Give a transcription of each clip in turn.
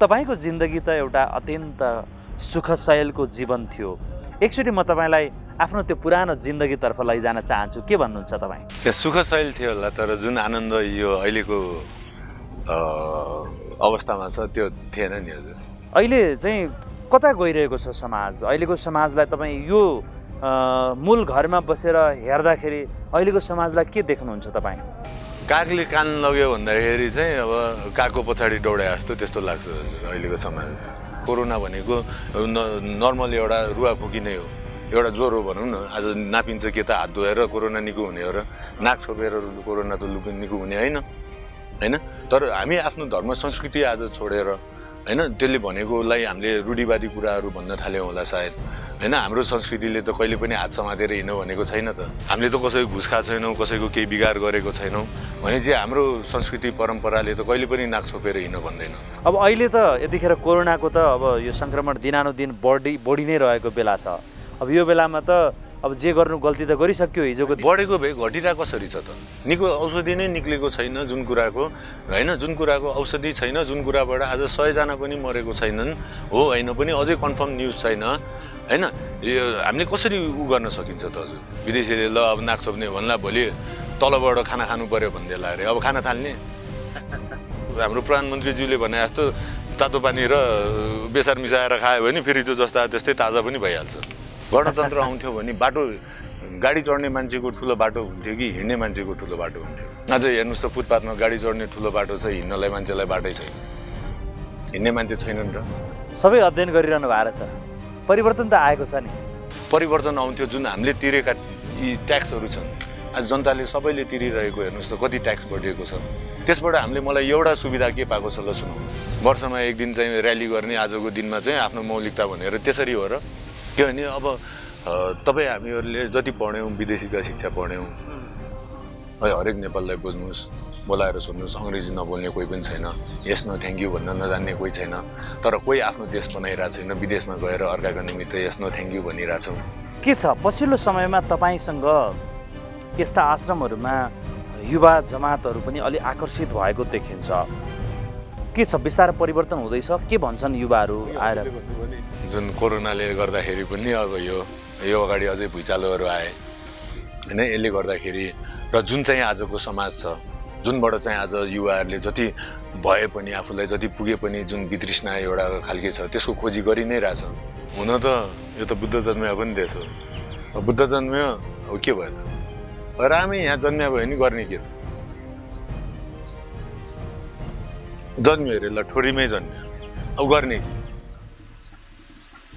तर तपाईँको जिन्दगी त एउटा अत्यन्त सुखशयलको जीवन थियो एकचोटि म तपाईँलाई आफ्नो त्यो पुरानो जिन्दगीतर्फ लैजान चाहन्छु के भन्नुहुन्छ तपाईँ त्यो सुखशैल थियो होला तर जुन आनन्द यो अहिलेको अवस्थामा छ त्यो थिएन नि हजुर अहिले चाहिँ कता गइरहेको छ समाज अहिलेको समाजलाई तपाईँ यो मूल घरमा बसेर हेर्दाखेरि अहिलेको समाजलाई के देख्नुहुन्छ तपाईँ कागले कान लग्यो भन्दाखेरि चाहिँ अब कागको पछाडि दौडे जस्तो त्यस्तो लाग्छ अहिलेको समाज कोरोना भनेको नर्मल एउटा रुवा नै हो एउटा ज्वरो भनौँ न आज नापिन्छ के त हात धोएर कोरोना निको हुने हो र नाक छोपेर कोरोना त लुक निको हुने होइन होइन तर हामी आफ्नो धर्म संस्कृति आज छोडेर होइन त्यसले भनेकोलाई हामीले रूढिवादी कुराहरू भन्न थाल्यौँ होला सायद होइन हाम्रो संस्कृतिले त कहिले पनि हात समातेर हिँड्नु भनेको छैन त हामीले त कसैको घुस खाएको छैनौँ कसैको केही बिगार गरेको छैनौँ भने चाहिँ हाम्रो संस्कृति परम्पराले त कहिले पनि नाक छोपेर हिँड्नु भन्दैन अब अहिले त यतिखेर कोरोनाको त अब यो सङ्क्रमण दिनानुदिन बढी बढी नै रहेको बेला छ अब यो बेलामा त अब जे गर्नु गल्ती त गरिसक्यो हिजोको बढेको भए घटिरा कसरी छ त निको औषधि नै निक्लेको छैन जुन कुराको होइन जुन कुराको औषधि छैन जुन कुराबाट आज सयजना पनि मरेको छैनन् हो होइन पनि अझै कन्फर्म न्युज छैन होइन यो हामीले कसरी उ गर्न सकिन्छ त हजुर विदेशीले ल अब नाक्छ भने भन्ला भोलि तलबाट खाना खानु पऱ्यो भन्दै अरे अब खाना थाल्ने हाम्रो प्रधानमन्त्रीज्यूले भने जस्तो तातो पानी र बेसार मिसाएर खायो भने फेरि त्यो जस्ता त्यस्तै ताजा पनि भइहाल्छ गणतन्त्र आउँथ्यो भने बाटो गाडी चढ्ने मान्छेको ठुलो बाटो हुन्थ्यो कि हिँड्ने मान्छेको ठुलो बाटो हुन्थ्यो आज हेर्नुहोस् त फुटपाथमा गाडी चढ्ने ठुलो बाटो छ हिँड्नलाई मान्छेलाई बाटै छैन हिँड्ने मान्छे छैनन् र सबै अध्ययन गरिरहनु भएको छ परिवर्तन त आएको छ नि परिवर्तन आउँथ्यो जुन हामीले तिरेका यी ट्याक्सहरू छन् आज जनताले सबैले तिरिरहेको हेर्नुहोस् त कति ट्याक्स बढिएको छ त्यसबाट हामीले मलाई एउटा सुविधा के पाएको छ ल सुनौँ वर्षमा एक दिन चाहिँ ऱ्याली गर्ने आजको दिनमा चाहिँ आफ्नो मौलिकता भनेर त्यसरी हो र के किनभने अब तपाईँ हामीहरूले जति पढ्यौँ विदेशीका शिक्षा पढ्यौँ है हरेक नेपाललाई बुझ्नुहोस् बोलाएर सुन्नुहोस् अङ्ग्रेजी नबोल्ने कोही पनि छैन यस नो थ्याङ्क यू भन्न नजान्ने कोही छैन तर कोही आफ्नो देश बनाइरहेको छैन विदेशमा गएर अर्काको निमित्त यस नो थ्याङ्क यू भनिरहेछौँ के छ पछिल्लो समयमा तपाईँसँग यस्ता आश्रमहरूमा युवा जमातहरू पनि अलि आकर्षित भएको देखिन्छ के छ बिस्तारै परिवर्तन हुँदैछ के भन्छन् युवाहरू आएर जुन कोरोनाले गर्दाखेरि पनि अब यो यो अगाडि अझै भुइँचालोहरू आए होइन यसले गर्दाखेरि र जुन चाहिँ आजको समाज छ जुनबाट चाहिँ आज युवाहरूले जति भए पनि आफूलाई जति पुगे पनि जुन वितृष्णा एउटा खालके छ त्यसको खोजी गरि नै रहेछ हुन त यो त बुद्ध जन्म पनि देश हो बुद्ध जन्म के भयो त रामै यहाँ जन्म्या भयो नि गर्ने के जन्म्यो अरे ल ठोरीमै जन्म्यो अब गर्ने कि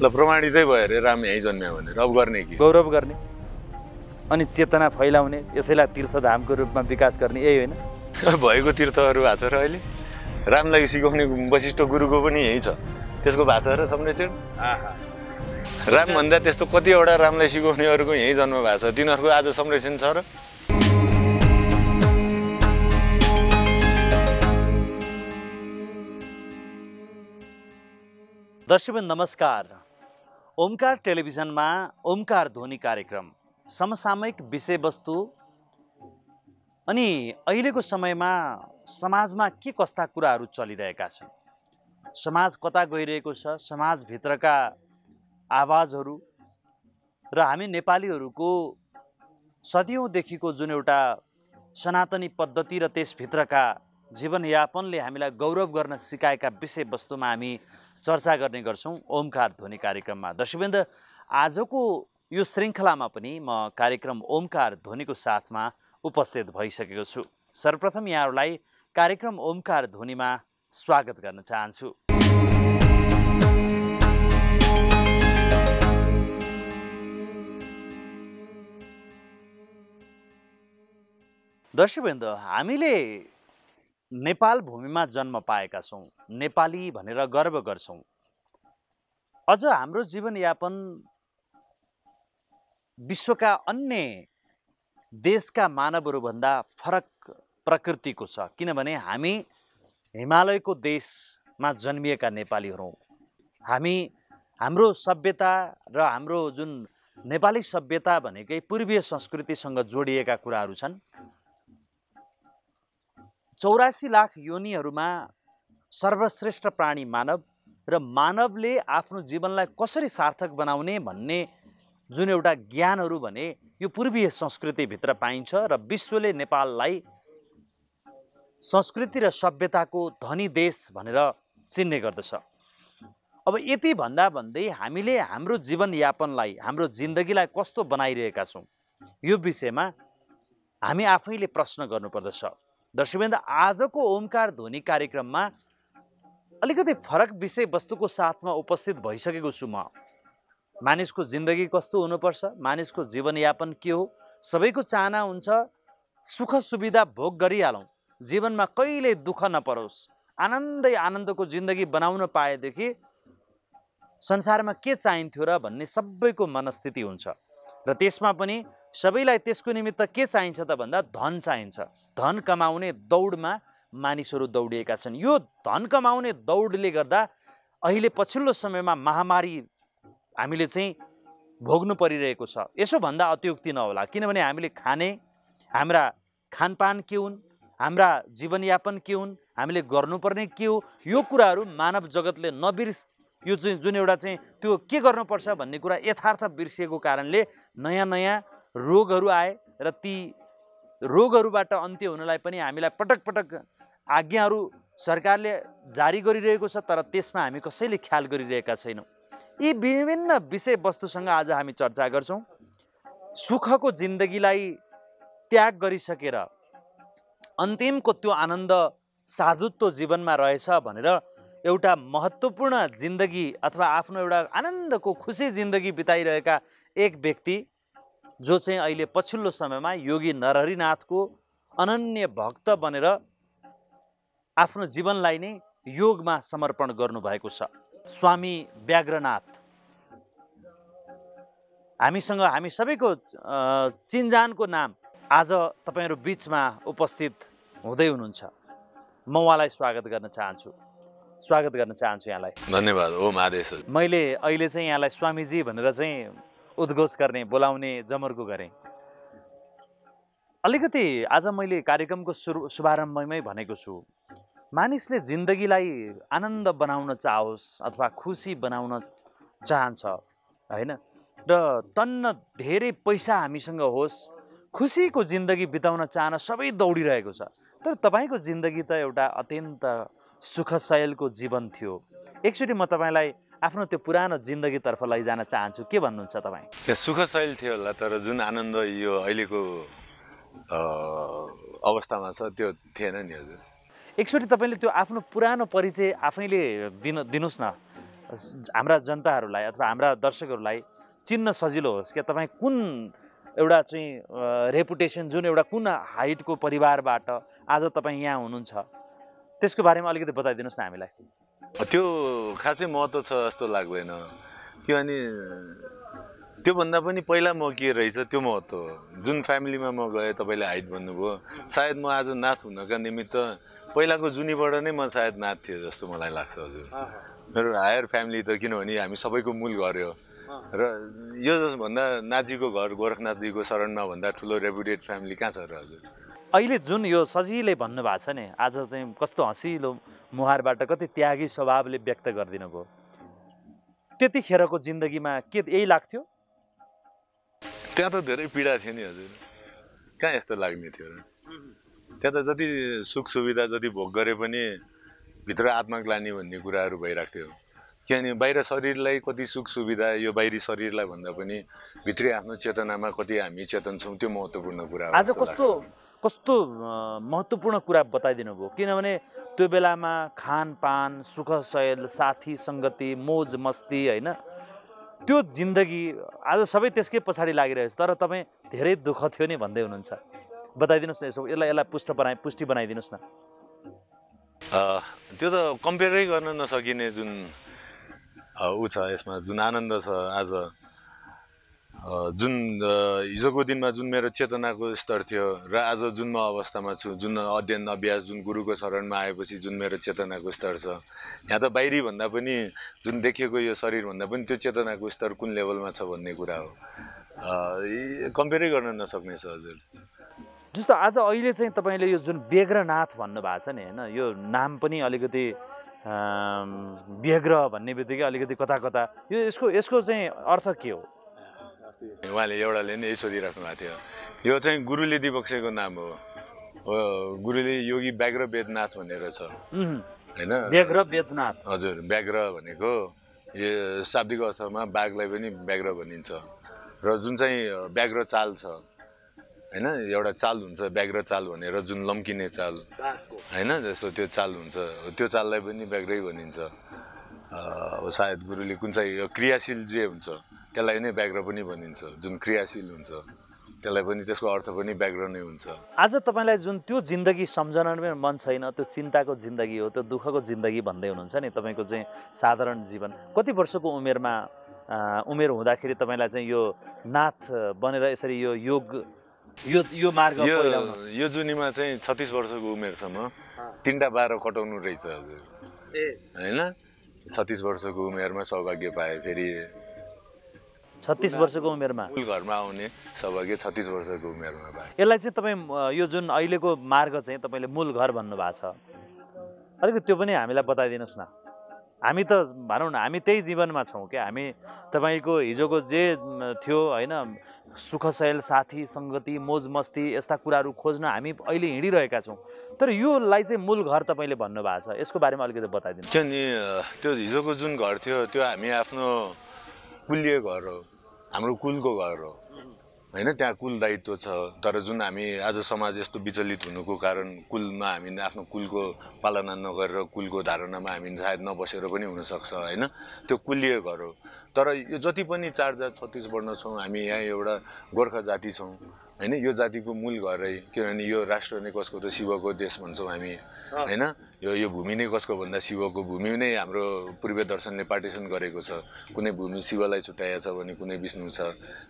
ल प्रमाणितै भयो अरे राम यहीँ जन्म्या भनेर अब गर्ने कि गौरव गर्ने अनि चेतना फैलाउने यसैलाई तीर्थधामको रूपमा विकास गर्ने यही होइन भएको तीर्थहरू भएको छ र अहिले रामलाई सिकाउने वशिष्ठ गुरुको पनि यही छ त्यसको भएको छ र संरक्षण राम रामभन्दा त्यस्तो कतिवटा रामलाई सिकाउनेहरूको यहीँ जन्म भएको छ तिनीहरूको आज संरक्षण छ र दर्शकबिन नमस्कार ओमकार टेलिभिजनमा ओमकार ध्वनि कार्यक्रम समसामयिक विषयवस्तु अनि अहिलेको समयमा समाजमा के कस्ता कुराहरू चलिरहेका छन् समाज कता गइरहेको छ समाजभित्रका आवाजहरू र हामी नेपालीहरूको सदियौँदेखिको जुन एउटा सनातनी पद्धति र त्यसभित्रका जीवनयापनले हामीलाई गौरव गर्न सिकाएका विषयवस्तुमा हामी चर्चा गर्ने गर्छौँ ओमकार ध्वनि कार्यक्रममा दर्शकबिन्द आजको यो श्रृङ्खलामा पनि म कार्यक्रम ओमकार ध्वनिको साथमा उपस्थित भइसकेको छु सर्वप्रथम यहाँहरूलाई कार्यक्रम ओमकार ध्वनिमा स्वागत गर्न चाहन्छु दर्शकवृन्द हामीले नेपाल भूमिमा जन्म पाएका छौँ नेपाली भनेर गर्व गर्छौँ अझ हाम्रो जीवनयापन विश्वका अन्य देशका मानवहरूभन्दा फरक प्रकृतिको छ किनभने हामी हिमालयको देशमा जन्मिएका नेपालीहरू हामी हाम्रो सभ्यता र हाम्रो जुन नेपाली सभ्यता भनेकै पूर्वीय संस्कृतिसँग जोडिएका कुराहरू छन् चौरासी लाख योनिहरूमा सर्वश्रेष्ठ प्राणी मानव र मानवले आफ्नो जीवनलाई कसरी सार्थक बनाउने भन्ने जुन एउटा ज्ञानहरू भने यो पूर्वीय संस्कृतिभित्र पाइन्छ र विश्वले नेपाललाई संस्कृति र सभ्यताको धनी देश भनेर चिन्ने गर्दछ अब यति भन्दा भन्दै हामीले हाम्रो जीवनयापनलाई हाम्रो जिन्दगीलाई कस्तो बनाइरहेका छौँ यो विषयमा हामी आफैले प्रश्न गर्नुपर्दछ दर्शकवृन्द आजको ओमकार ध्वनि कार्यक्रममा अलिकति फरक विषयवस्तुको साथमा उपस्थित भइसकेको छु म मानिसको जिन्दगी कस्तो हुनुपर्छ मानिसको जीवनयापन के हो सबैको चाहना हुन्छ सुख सुविधा भोग गरिहालौँ जीवनमा कहिले दुःख नपरोस् आनन्दै आनन्दको जिन्दगी बनाउन पाएदेखि संसारमा के चाहिन्थ्यो र भन्ने सबैको मनस्थिति हुन्छ र त्यसमा पनि सबैलाई त्यसको निमित्त के चाहिन्छ त भन्दा धन चाहिन्छ धन कमाउने दौडमा मानिसहरू दौडिएका छन् यो धन कमाउने दौडले गर्दा अहिले पछिल्लो समयमा महामारी हामीले चाहिँ भोग्नु परिरहेको छ यसोभन्दा भन्दा अत्युक्ति नहोला किनभने हामीले खाने हाम्रा खानपान के हुन् हाम्रा जीवनयापन के हुन् हामीले गर्नुपर्ने के हो यो कुराहरू मानव जगतले नबिर्स यो जुन जुन एउटा चाहिँ त्यो के गर्नुपर्छ भन्ने कुरा यथार्थ बिर्सिएको कारणले नयाँ नयाँ रोगहरू आए र ती रोगहरूबाट अन्त्य हुनलाई पनि हामीलाई पटक पटक आज्ञाहरू सरकारले जारी गरिरहेको छ तर त्यसमा हामी कसैले ख्याल गरिरहेका छैनौँ यी विभिन्न विषयवस्तुसँग आज हामी चर्चा गर्छौँ सुखको जिन्दगीलाई त्याग गरिसकेर अन्तिमको त्यो आनन्द साधुत्व जीवनमा रहेछ भनेर एउटा महत्त्वपूर्ण जिन्दगी अथवा आफ्नो एउटा आनन्दको खुसी जिन्दगी बिताइरहेका एक व्यक्ति जो चाहिँ अहिले पछिल्लो समयमा योगी नरहरिनाथको अनन्य भक्त बनेर आफ्नो जीवनलाई नै योगमा समर्पण गर्नुभएको छ स्वामी व्याग्रनाथ हामीसँग हामी सबैको चिन्जानको नाम आज तपाईँहरू बिचमा उपस्थित हुँदै हुनुहुन्छ म उहाँलाई स्वागत गर्न चाहन्छु स्वागत गर्न चाहन्छु यहाँलाई धन्यवाद हो महादेश मैले अहिले चाहिँ यहाँलाई स्वामीजी भनेर चाहिँ उद्घोष गर्ने बोलाउने जमर्को गरेँ अलिकति आज मैले कार्यक्रमको सुरु शुभारम्भमै भनेको छु मानिसले जिन्दगीलाई आनन्द बनाउन चाहोस् अथवा खुसी बनाउन चाहन्छ होइन र तन्न धेरै पैसा हामीसँग होस् खुसीको जिन्दगी बिताउन चाहन सबै दौडिरहेको छ तर तपाईँको जिन्दगी त एउटा अत्यन्त सुखशयलको जीवन थियो एकचोटि म तपाईँलाई आफ्नो त्यो पुरानो जिन्दगीतर्फ लैजान चाहन्छु के भन्नुहुन्छ तपाईँ त्यो सुखशैल थियो होला तर जुन आनन्द यो अहिलेको अवस्थामा छ त्यो थिएन नि हजुर एकचोटि तपाईँले त्यो आफ्नो पुरानो परिचय आफैले दिन दिनुहोस् न हाम्रा जनताहरूलाई अथवा हाम्रा दर्शकहरूलाई चिन्न सजिलो होस् क्या तपाईँ कुन एउटा चाहिँ रेपुटेसन जुन एउटा कुन हाइटको परिवारबाट आज तपाईँ यहाँ हुनुहुन्छ त्यसको बारेमा अलिकति बताइदिनुहोस् न हामीलाई त्यो खासै महत्त्व छ जस्तो लाग्दैन किनभने त्योभन्दा पनि पहिला म के रहेछ त्यो महत्त्व हो जुन फ्यामिलीमा म गएँ तपाईँले हाइट भन्नुभयो सायद म आज नाथ हुनका निमित्त पहिलाको जुनीबाट नै म सायद नाथ थिएँ जस्तो मलाई लाग्छ हजुर मेरो हायर फ्यामिली त किनभने हामी सबैको मूल घर हो र यो जसभन्दा नाथजीको घर गोरखनाथजीको शरणमा भन्दा ठुलो रेपुटेड फ्यामिली कहाँ छ र हजुर अहिले जुन यो सजिलै भन्नुभएको छ नि आज चाहिँ कस्तो हँसिलो मुहारबाट कति त्यागी स्वभावले व्यक्त गरिदिनु भयो त्यतिखेरको जिन्दगीमा के यही लाग्थ्यो त्यहाँ त धेरै पीडा थियो नि हजुर कहाँ यस्तो लाग्ने थियो र त्यहाँ त जति सुख सुविधा जति भोग गरे पनि भित्र आत्मग्लानी भन्ने कुराहरू भइरहेको थियो किनभने बाहिर शरीरलाई कति सुख सुविधा यो बाहिरी शरीरलाई भन्दा पनि भित्री आफ्नो चेतनामा कति हामी चेतन छौँ त्यो महत्त्वपूर्ण कुरा आज कस्तो कस्तो महत्त्वपूर्ण कुरा बताइदिनु भयो किनभने त्यो बेलामा खानपान सुख सयल साथी सङ्गति मोज मस्ती होइन त्यो जिन्दगी आज सबै त्यसकै पछाडि लागिरहेछ तर तपाईँ धेरै दुःख थियो नि भन्दै हुनुहुन्छ बताइदिनुहोस् न यसो यसलाई यसलाई पुष्ट बनाइ पुष्टि बनाइदिनुहोस् न त्यो त कम्पेयरै गर्न नसकिने जुन ऊ छ यसमा जुन आनन्द छ आज जुन हिजोको दिनमा जुन मेरो चेतनाको स्तर थियो र आज जुन म अवस्थामा छु जुन अध्ययन अभ्यास जुन गुरुको शरणमा आएपछि जुन मेरो चेतनाको स्तर छ यहाँ त बाहिरी भन्दा पनि जुन देखिएको यो शरीरभन्दा पनि त्यो चेतनाको स्तर कुन लेभलमा छ भन्ने कुरा हो कम्पेयरै गर्न नसक्ने छ हजुर जस्तो आज अहिले चाहिँ तपाईँले यो जुन व्यग्रनाथ भन्नुभएको छ नि होइन यो नाम पनि अलिकति व्यग्र भन्ने बित्तिकै अलिकति कता कता यो यसको यसको चाहिँ अर्थ के हो उहाँले एउटाले नि यसो सोधिराख्नु भएको थियो यो चाहिँ गुरुले दिबक्सेको नाम हो गुरुले योगी व्याघ्र वेदनाथ भनेर छ होइन व्याघ्र वेदनाथ हजुर व्याघ्र भनेको यो शाब्दिक अर्थमा बाघलाई पनि व्याघ्र भनिन्छ र जुन चाहिँ व्याघ्र चाल छ होइन एउटा चाल हुन्छ व्याघ्र चाल भनेर जुन लम्किने चाल होइन जस्तो त्यो चाल हुन्छ त्यो चाललाई पनि ब्याग्रै भनिन्छ अब सायद गुरुले कुन चाहिँ क्रियाशील जे हुन्छ त्यसलाई नै ब्याग्र पनि भनिन्छ जुन क्रियाशील हुन्छ त्यसलाई पनि त्यसको अर्थ पनि ब्याग्र नै हुन्छ आज तपाईँलाई जुन त्यो जिन्दगी सम्झन पनि मन छैन त्यो चिन्ताको जिन्दगी हो त्यो दुःखको जिन्दगी भन्दै हुनुहुन्छ नि तपाईँको चाहिँ साधारण जीवन कति वर्षको उमेरमा उमेर हुँदाखेरि तपाईँलाई चाहिँ यो नाथ बनेर यसरी यो योग यो यो मार्ग यो, यो जुनीमा चाहिँ छत्तिस वर्षको उमेरसम्म तिनवटा बाह्र कटाउनु रहेछ हजुर ए होइन छत्तिस वर्षको उमेरमा सौभाग्य पाएँ फेरि छत्तिस वर्षको उमेरमा घरमा आउने सौभाग्य छत्तिस वर्षको उमेरमा यसलाई चाहिँ तपाईँ यो जुन अहिलेको मार्ग चाहिँ तपाईँले मूल घर भन्नुभएको छ अलिकति त्यो पनि हामीलाई बताइदिनुहोस् न हामी त भनौँ न हामी त्यही जीवनमा छौँ क्या हामी तपाईँको हिजोको जे थियो होइन सुख शैल साथी सङ्गति मोज मस्ती यस्ता कुराहरू खोज्न हामी अहिले हिँडिरहेका छौँ तर योलाई चाहिँ मूल घर तपाईँले भन्नुभएको छ यसको बारेमा अलिकति बताइदिनु त्यो नि त्यो हिजोको जुन घर थियो त्यो हामी आफ्नो कुल्य घर हो हाम्रो कुलको घर हो होइन त्यहाँ कुल दायित्व छ तर जुन हामी आज समाज यस्तो विचलित हुनुको कारण कुलमा हामी आफ्नो कुलको पालना नगरेर कुलको धारणामा हामी सायद नबसेर पनि हुनसक्छ होइन त्यो कुलीय घर हो तर यो जति पनि चार जात वर्ण छौँ हामी यहाँ एउटा गोर्खा जाति छौँ होइन यो जातिको मूल घरै किनभने यो राष्ट्र नै कसको त शिवको देश भन्छौँ हामी होइन यो यो भूमि नै कसको भन्दा शिवको भूमि नै हाम्रो पूर्व दर्शनले पार्टिसन गरेको छ कुनै भूमि शिवलाई छुट्याएको छ भने कुनै विष्णु छ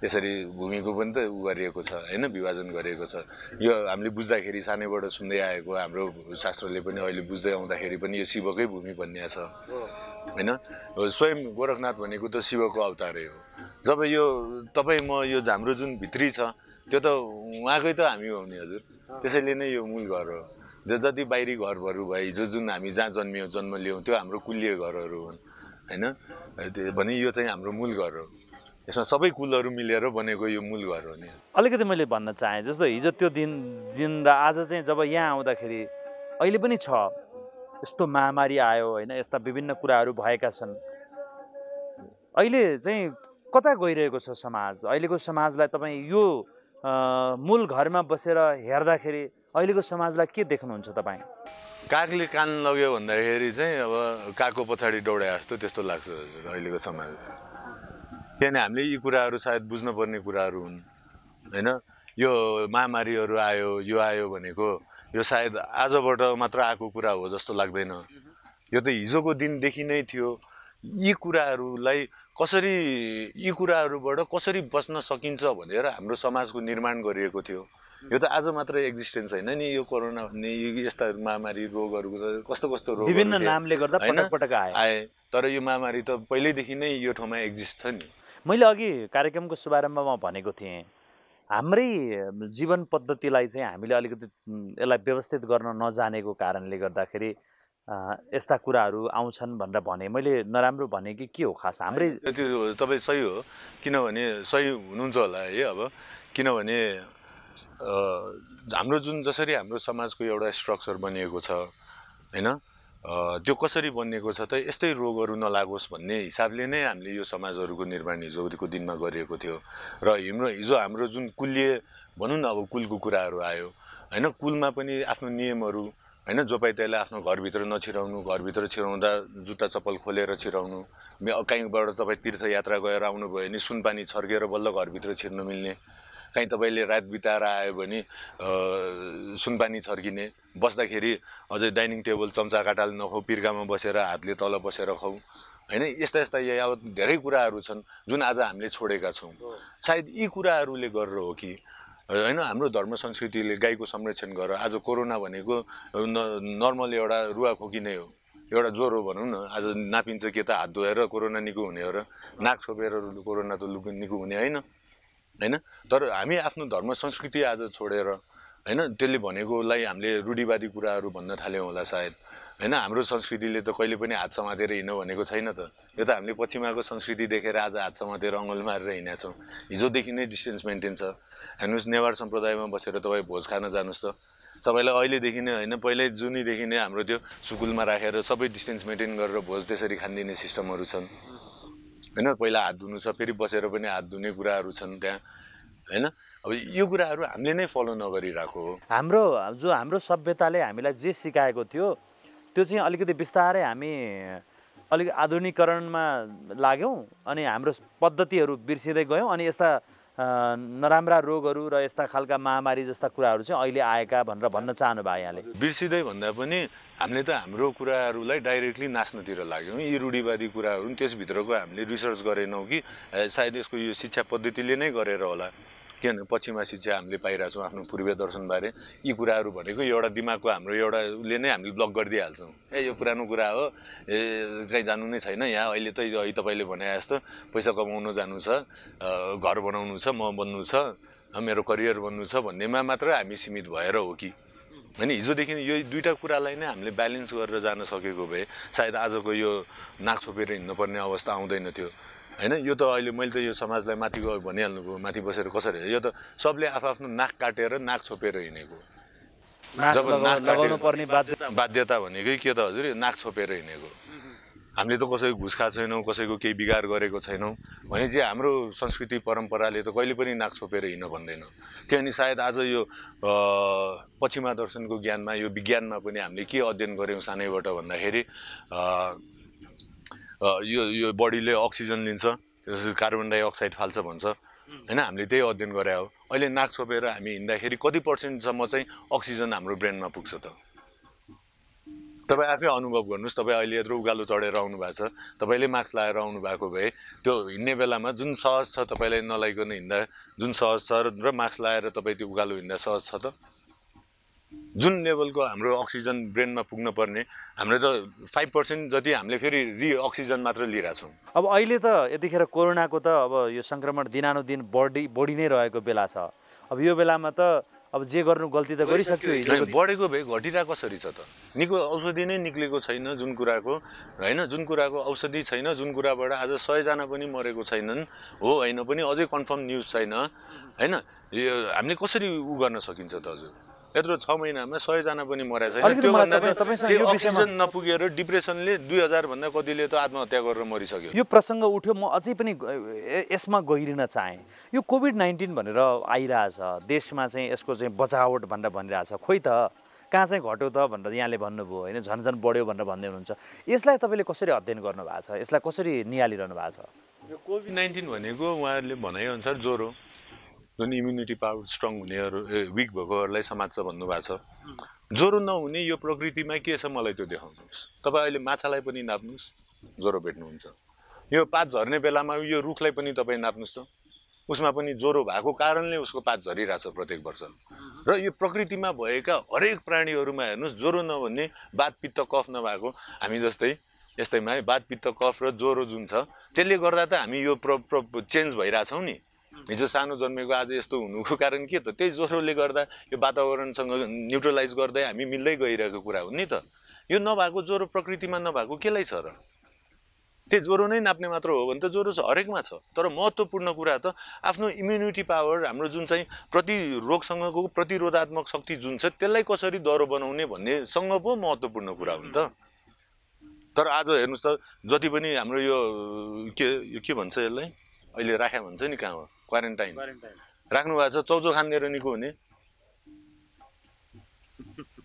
त्यसरी भूमिको पनि त उ गरिएको छ होइन विभाजन गरिएको छ यो हामीले बुझ्दाखेरि सानैबाट सुन्दै आएको हाम्रो शास्त्रले पनि अहिले बुझ्दै आउँदाखेरि पनि यो शिवकै भूमि भन्ने छ होइन स्वयं गोरखनाथ भनेको त शिव शिवको अवतारै हो जब यो तपाईँ म यो हाम्रो जुन भित्री छ त्यो त उहाँकै त हामी हो नि हजुर त्यसैले नै यो मूल घर हो जो जति बाहिरी घरहरू भए जो जुन हामी जहाँ जन्मियौँ जन्म लियौँ त्यो हाम्रो कुलीय घरहरू हुन् होइन त्यो भने यो चाहिँ हाम्रो मूल घर हो यसमा सबै कुलहरू मिलेर बनेको यो मूल घर हो नि अलिकति मैले भन्न चाहेँ जस्तो हिजो त्यो दिन दिन र आज चाहिँ जब यहाँ आउँदाखेरि अहिले पनि छ यस्तो महामारी आयो होइन यस्ता विभिन्न कुराहरू भएका छन् अहिले चाहिँ कता गइरहेको छ समाज अहिलेको समाजलाई तपाईँ यो मूल घरमा बसेर हेर्दाखेरि अहिलेको समाजलाई के देख्नुहुन्छ तपाईँ कागले कान लग्यो भन्दाखेरि चाहिँ अब कागको पछाडि दौडा जस्तो त्यस्तो लाग्छ अहिलेको समाज किनभने हामीले यी कुराहरू सायद बुझ्नुपर्ने कुराहरू हुन् होइन यो महामारीहरू आयो यो आयो भनेको यो सायद आजबाट मात्र आएको कुरा हो जस्तो लाग्दैन यो त हिजोको दिनदेखि नै थियो यी कुराहरूलाई कसरी यी कुराहरूबाट कसरी बच्न सकिन्छ भनेर हाम्रो समाजको निर्माण गरिएको थियो यो त आज मात्र एक्जिस्टेन्स होइन नि यो कोरोना भन्ने यस्ता महामारी रोगहरूको कस्तो कस्तो रोग विभिन्न नामले गर्दा पटक पटक आए आए तर यो महामारी त पहिल्यैदेखि नै यो ठाउँमा एक्जिस्ट छ नि मैले अघि कार्यक्रमको शुभारम्भमा भनेको थिएँ हाम्रै जीवन पद्धतिलाई चाहिँ हामीले अलिकति यसलाई व्यवस्थित गर्न नजानेको कारणले गर्दाखेरि यस्ता कुराहरू आउँछन् भनेर भने मैले नराम्रो भने कि के हो खास हाम्रै त्यो तपाईँ सही हो किनभने सही हुनुहुन्छ होला है अब किनभने हाम्रो जुन जसरी हाम्रो समाजको एउटा स्ट्रक्चर बनिएको छ होइन त्यो कसरी बनिएको छ त यस्तै रोगहरू नलागोस् भन्ने हिसाबले नै हामीले यो समाजहरूको निर्माण हिजोको दिनमा गरिएको थियो र हिम्रो हिजो हाम्रो जुन कुलीय भनौँ न अब कुलको कुराहरू आयो होइन कुलमा पनि आफ्नो नियमहरू होइन पाइ त्यसलाई आफ्नो घरभित्र नछिराउनु घरभित्र छिराउँदा जुत्ता चप्पल खोलेर छिराउनु कहीँबाट तपाईँ तीर्थयात्रा गएर आउनुभयो भने सुनपानी छर्केर बल्ल घरभित्र छिर्नु मिल्ने काहीँ तपाईँले रात बिताएर आयो भने सुनपानी छर्किने बस्दाखेरि अझै डाइनिङ टेबल चम्चा काटाले नखौ पिर्कामा बसेर हातले तल बसेर खाउँ होइन यस्ता यस्ता यावत धेरै कुराहरू छन् जुन आज हामीले छोडेका छौँ सायद यी कुराहरूले गरेर हो कि होइन हाम्रो धर्म संस्कृतिले गाईको संरक्षण गर आज कोरोना भनेको न नर्मल एउटा रुवाखोकी नै हो एउटा ज्वरो भनौँ न आज नापिन्छ के त हात धोएर कोरोना निको हुने हो र नाक छोपेर कोरोना त लुक निको हुने होइन होइन तर हामी आफ्नो धर्म संस्कृति आज छोडेर होइन त्यसले भनेकोलाई हामीले रूढिवादी कुराहरू भन्न थाल्यौँ होला सायद होइन हाम्रो संस्कृतिले त कहिले पनि हात समातेर हिँड्नु भनेको छैन त यो त हामीले पश्चिमाको संस्कृति देखेर आज हात समातेर अङ्गल मारेर हिँडेको छौँ हिजोदेखि नै डिस्टेन्स मेन्टेन छ हेर्नुहोस् नेवार सम्प्रदायमा बसेर तपाईँ भोज खान जानुहोस् त तपाईँलाई अहिलेदेखि नै होइन पहिल्यै जुनीदेखि नै हाम्रो त्यो सुकुलमा राखेर सबै डिस्टेन्स मेन्टेन गरेर भोज त्यसरी खानिदिने सिस्टमहरू छन् होइन पहिला हात धुनु छ फेरि बसेर पनि हात धुने कुराहरू छन् त्यहाँ होइन अब यो कुराहरू हामीले नै फलो नगरिरहेको हो हाम्रो जो हाम्रो सभ्यताले हामीलाई जे सिकाएको थियो त्यो चाहिँ अलिकति बिस्तारै हामी अलिक आधुनिकरणमा लाग्यौँ अनि हाम्रो पद्धतिहरू बिर्सिँदै गयौँ अनि यस्ता नराम्रा रोगहरू र यस्ता खालका महामारी जस्ता कुराहरू चाहिँ अहिले आएका भनेर भन्न चाहनु भयो यहाँले बिर्सिँदै भन्दा पनि हामीले त हाम्रो कुराहरूलाई डाइरेक्टली नाच्नतिर लाग्यौँ यी रूढिवादी कुराहरू त्यसभित्रको हामीले रिसर्च गरेनौँ कि सायद यसको यो शिक्षा पद्धतिले नै गरेर होला किनभने पश्चिमा चाहिँ हामीले पाइरहेको छौँ आफ्नो पूर्वीय दर्शनबारे यी कुराहरू भनेको एउटा दिमागको हाम्रो एउटा उसले नै हामीले ब्लक गरिदिइहाल्छौँ ए यो पुरानो कुरा हो ए कहीँ जानु नै छैन यहाँ अहिले त तपाईँले भने जस्तो पैसा कमाउनु जानु छ घर बनाउनु छ म बन्नु छ मेरो करियर बन्नु छ भन्नेमा मात्र हामी सीमित भएर हो कि होइन हिजोदेखि यो दुईवटा कुरालाई नै हामीले ब्यालेन्स गरेर जान सकेको भए सायद आजको यो नाक छोपेर हिँड्नुपर्ने अवस्था आउँदैन थियो होइन यो त अहिले मैले त यो समाजलाई माथि गयो भनिहाल्नुभयो माथि बसेर कसरी यो त सबले आफआफ्नो नाक काटेर नाक छोपेर हिँडेको जब नाक काट्नु पर्ने बाध्यता बाध्यता भनेकै के त हजुर नाक छोपेर हिँडेको हामीले त कसैको घुस खाएको छैनौँ कसैको केही बिगार गरेको छैनौँ भने चाहिँ हाम्रो संस्कृति परम्पराले त कहिले पनि नाक छोपेर हिँड्न भन्दैन किनभने सायद आज यो पश्चिमा दर्शनको ज्ञानमा यो विज्ञानमा पनि हामीले के अध्ययन गऱ्यौँ सानैबाट भन्दाखेरि यो यो बडीले अक्सिजन लिन्छ त्यसपछि कार्बन डाइअक्साइड फाल्छ भन्छ होइन हामीले त्यही अध्ययन गरे हो अहिले नाक छोपेर हामी हिँड्दाखेरि कति पर्सेन्टसम्म चाहिँ अक्सिजन हाम्रो ब्रेनमा पुग्छ त तपाईँ आफै अनुभव गर्नुहोस् तपाईँ अहिले यत्रो उकालो चढेर आउनु भएको छ तपाईँले मास्क लगाएर आउनु भएको भए त्यो हिँड्ने बेलामा जुन सहज छ तपाईँलाई नलाइकन हिँड्दा जुन सहज छ र मास्क लगाएर तपाईँ त्यो उकालो हिँड्दा सहज छ त जुन लेभलको हाम्रो अक्सिजन ब्रेनमा पुग्न पर्ने हाम्रो त फाइभ पर्सेन्ट जति हामीले फेरि रि अक्सिजन मात्र लिइरहेछौँ अब अहिले त यतिखेर कोरोनाको त अब यो सङ्क्रमण दिनानुदिन बढी बढी नै रहेको बेला छ अब यो बेलामा त अब जे गर्नु गल्ती त गरिसक्यो बढेको भए घटिरहेको कसरी छ त निको औषधि नै निक्लेको छैन जुन कुराको होइन जुन कुराको औषधि छैन जुन कुराबाट आज सयजना पनि मरेको छैनन् हो होइन पनि अझै कन्फर्म न्युज छैन होइन यो हामीले कसरी उ गर्न सकिन्छ त हजुर यत्रो छ महिनामा सयजना पनि मरेको छैन अक्सिजन नपुगेर डिप्रेसनले दुई हजारभन्दा कतिले त आत्महत्या गरेर मरिसक्यो यो प्रसङ्ग उठ्यो म अझै पनि यसमा गहिरिन चाहेँ यो कोभिड नाइन्टिन भनेर आइरहेछ देशमा चाहिँ यसको चाहिँ बचावट भनेर भनिरहेछ खोइ त कहाँ चाहिँ घट्यो त भनेर यहाँले भन्नुभयो होइन झन् बढ्यो भनेर भन्दै हुनुहुन्छ यसलाई तपाईँले कसरी अध्ययन गर्नुभएको छ यसलाई कसरी निहालिरहनु भएको छ यो कोभिड नाइन्टिन भनेको उहाँहरूले भनाइअनुसार ज्वरो जुन इम्युनिटी पावर स्ट्रङ हुनेहरू विक भएकोहरूलाई समात्छ भन्नुभएको छ ज्वरो नहुने यो प्रकृतिमा के छ मलाई त्यो देखाउनुहोस् तपाईँ अहिले माछालाई पनि नाप्नुहोस् ज्वरो भेट्नुहुन्छ यो पात झर्ने बेलामा यो रुखलाई पनि तपाईँ नाप्नुहोस् त उसमा पनि ज्वरो भएको कारणले उसको पात झरिरहेछ प्रत्येक वर्ष र यो प्रकृतिमा भएका हरेक प्राणीहरूमा हेर्नुहोस् ज्वरो नहुने बात पित्त कफ नभएको हामी जस्तै यस्तैमा बात पित्त कफ र ज्वरो जुन छ त्यसले गर्दा त हामी यो प्र चेन्ज भइरहेछौँ नि हिजो सानो जन्मेको आज यस्तो हुनुको कारण के त त्यही ज्वरोले गर्दा यो वातावरणसँग न्युट्रलाइज गर्दै हामी मिल्दै गइरहेको कुरा हो नि त यो नभएको ज्वरो प्रकृतिमा नभएको केलाई छ र त्यो ज्वरो नै नाप्ने मात्र हो भने त ज्वरो छ हरेकमा छ तर महत्त्वपूर्ण कुरा त आफ्नो इम्युनिटी पावर हाम्रो जुन चाहिँ प्रति प्रतिरोगसँगको प्रतिरोधात्मक शक्ति जुन छ त्यसलाई कसरी डह्रो बनाउने भन्नेसँग पो महत्त्वपूर्ण कुरा हो नि त तर आज हेर्नुहोस् त जति पनि हाम्रो यो के यो के भन्छ यसलाई अहिले राख्यो भन्छ नि कहाँ हो क्वारेन्टाइन राख्नु भएको छ चौचो खानेर निको हुने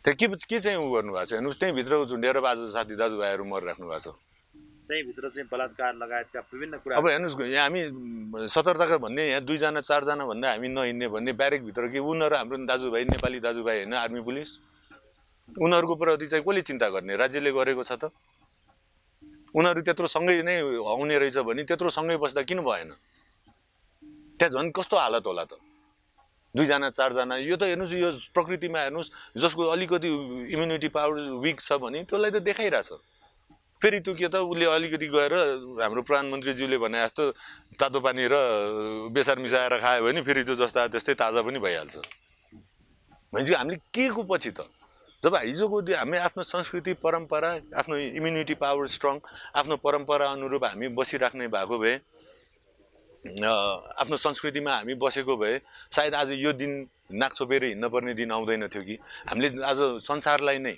त्यहाँ के के चाहिँ उ गर्नुभएको छ हेर्नुहोस् त्यहीँभित्र झुन्डेर बाजु साथी दाजुभाइहरू मरिराख्नु भएको छ त्यहीँभित्र चाहिँ बलात्कार लगायतका विभिन्न कुरा अब हेर्नुहोस् यहाँ हामी सतर्कता भन्ने यहाँ दुईजना चारजना भन्दा हामी नहिँड्ने भन्ने ब्यारेकभित्र कि उनीहरू हाम्रो दाजुभाइ नेपाली दाजुभाइ होइन आर्मी पुलिस उनीहरूको प्रति चाहिँ कसले चिन्ता गर्ने राज्यले गरेको छ त उनीहरू त्यत्रो सँगै नै आउने रहेछ भने त्यत्रो सँगै बस्दा किन भएन त्यहाँ झन् कस्तो हालत होला त दुईजना चारजना यो त हेर्नुहोस् यो प्रकृतिमा हेर्नुहोस् जसको अलिकति इम्युनिटी पावर विक छ भने त्यसलाई त देखाइरहेछ फेरि त्यो के त उसले अलिकति गएर हाम्रो प्रधानमन्त्रीज्यूले भने जस्तो तातो पानी र बेसार मिसाएर खायो भने फेरि त्यो जस्ता त्यस्तै ताजा पनि भइहाल्छ भनेपछि हामीले के को पछि त जब हिजोको दिन हामी आफ्नो संस्कृति परम्परा आफ्नो इम्युनिटी पावर स्ट्रङ आफ्नो परम्परा अनुरूप हामी बसिराख्ने भएको भए आफ्नो संस्कृतिमा हामी बसेको भए सायद आज यो दिन नाक छोपेर हिँड्नुपर्ने दिन आउँदैन थियो कि हामीले आज संसारलाई नै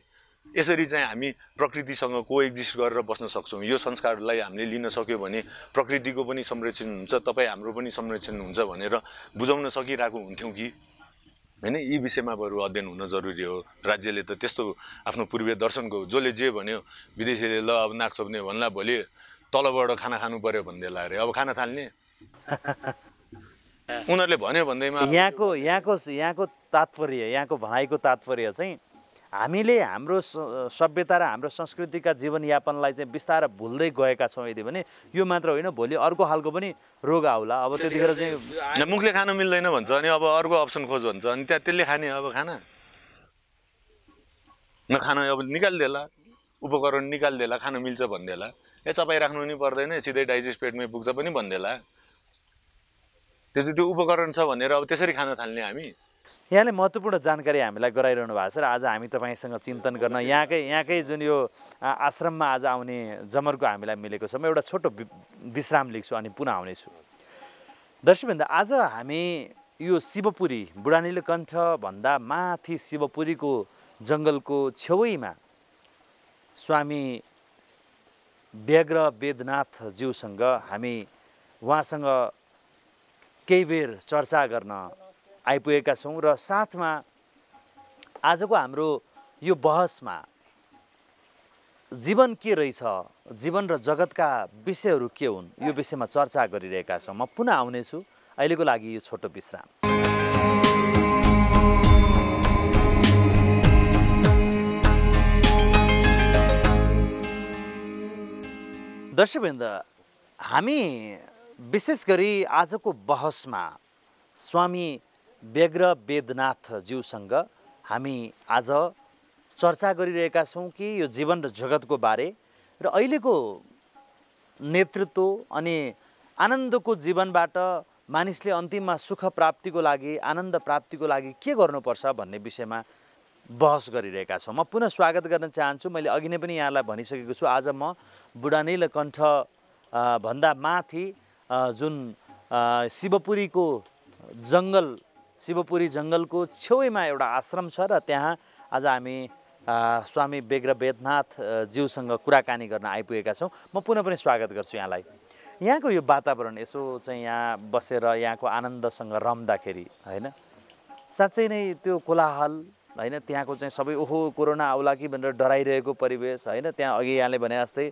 यसरी चाहिँ हामी प्रकृतिसँग कोएक्जिस्ट गरेर बस्न सक्छौँ यो संस्कारलाई हामीले लिन सक्यो भने प्रकृतिको पनि संरक्षण हुन्छ तपाईँ हाम्रो पनि संरक्षण हुन्छ भनेर बुझाउन सकिरहेको हुन्थ्यौँ कि होइन यी विषयमा बरु अध्ययन हुन जरुरी हो राज्यले त त्यस्तो आफ्नो पूर्वीय दर्शनको जसले जे भन्यो विदेशीले ल अब नाक छोप्ने भन्ला भोलि तलबाट खाना खानु पर्यो भन्दै अरे अब खाना थाल्ने उनीहरूले भन्यो भन्दैमा यहाँको यहाँको यहाँको तात्पर्य यहाँको भाइको तात्पर्य चाहिँ हामीले हाम्रो सभ्यता र हाम्रो संस्कृतिका जीवनयापनलाई चाहिँ बिस्तारै भुल्दै गएका छौँ यदि भने यो मात्र होइन भोलि अर्को खालको पनि रोग आउला अब त्यतिखेर चाहिँ मुखले खानु मिल्दैन भन्छ अनि अब अर्को अप्सन खोज भन्छ अनि त्यहाँ त्यसले खाने अब खाना नखान अब निकालिदिएला उपकरण निकालिदिएला खानु मिल्छ भनिदिएला ए चपाई राख्नु पनि पर्दैन सिधै डाइजेस्ट पेटमै पुग्छ पनि भनिदिएला त्यो त्यो उपकरण छ भनेर अब त्यसरी खान थाल्ने हामी यहाँले महत्त्वपूर्ण जानकारी हामीलाई गराइरहनु भएको छ र आज हामी तपाईँसँग चिन्तन गर्न यहाँकै यहाँकै जुन यो आश्रममा आज आउने जमर्को हामीलाई मिलेको छ म एउटा छोटो विश्राम लेख्छु अनि पुनः आउनेछु दर्शकभन्दा आज हामी यो शिवपुरी बुढानीले कण्ठभन्दा माथि शिवपुरीको जङ्गलको छेउमा स्वामी व्यग्र वेदनाथज्यूसँग हामी उहाँसँग केही बेर चर्चा गर्न आइपुगेका छौँ र साथमा आजको हाम्रो यो बहसमा जीवन के रहेछ जीवन र जगतका विषयहरू के हुन् यो विषयमा चर्चा गरिरहेका छौँ म पुनः आउनेछु अहिलेको लागि यो छोटो विश्राम दर्शकवृन्द हामी विशेष गरी आजको बहसमा स्वामी व्यग्र वेदनाथ ज्यूसँग हामी आज चर्चा गरिरहेका छौँ कि यो जीवन र जगतको बारे र अहिलेको नेतृत्व अनि आनन्दको जीवनबाट मानिसले अन्तिममा सुख प्राप्तिको लागि आनन्द प्राप्तिको लागि के गर्नुपर्छ भन्ने विषयमा बहस गरिरहेका छौँ म पुनः स्वागत गर्न चाहन्छु मैले अघि नै पनि यहाँलाई भनिसकेको छु आज म बुढानील कण्ठ भन्दा माथि जुन शिवपुरीको जङ्गल शिवपुरी जङ्गलको छेउमा एउटा आश्रम छ र त्यहाँ आज हामी स्वामी बेग्र वेदनाथ ज्यूसँग कुराकानी गर्न आइपुगेका छौँ म पुनः पनि स्वागत गर्छु यहाँलाई यहाँको यो वातावरण यसो चाहिँ यहाँ बसेर यहाँको आनन्दसँग रम्दाखेरि होइन साँच्चै नै त्यो कोलाहल होइन त्यहाँको चाहिँ सबै ओहो कोरोना आउला कि भनेर डराइरहेको परिवेश होइन त्यहाँ अघि यहाँले भने जस्तै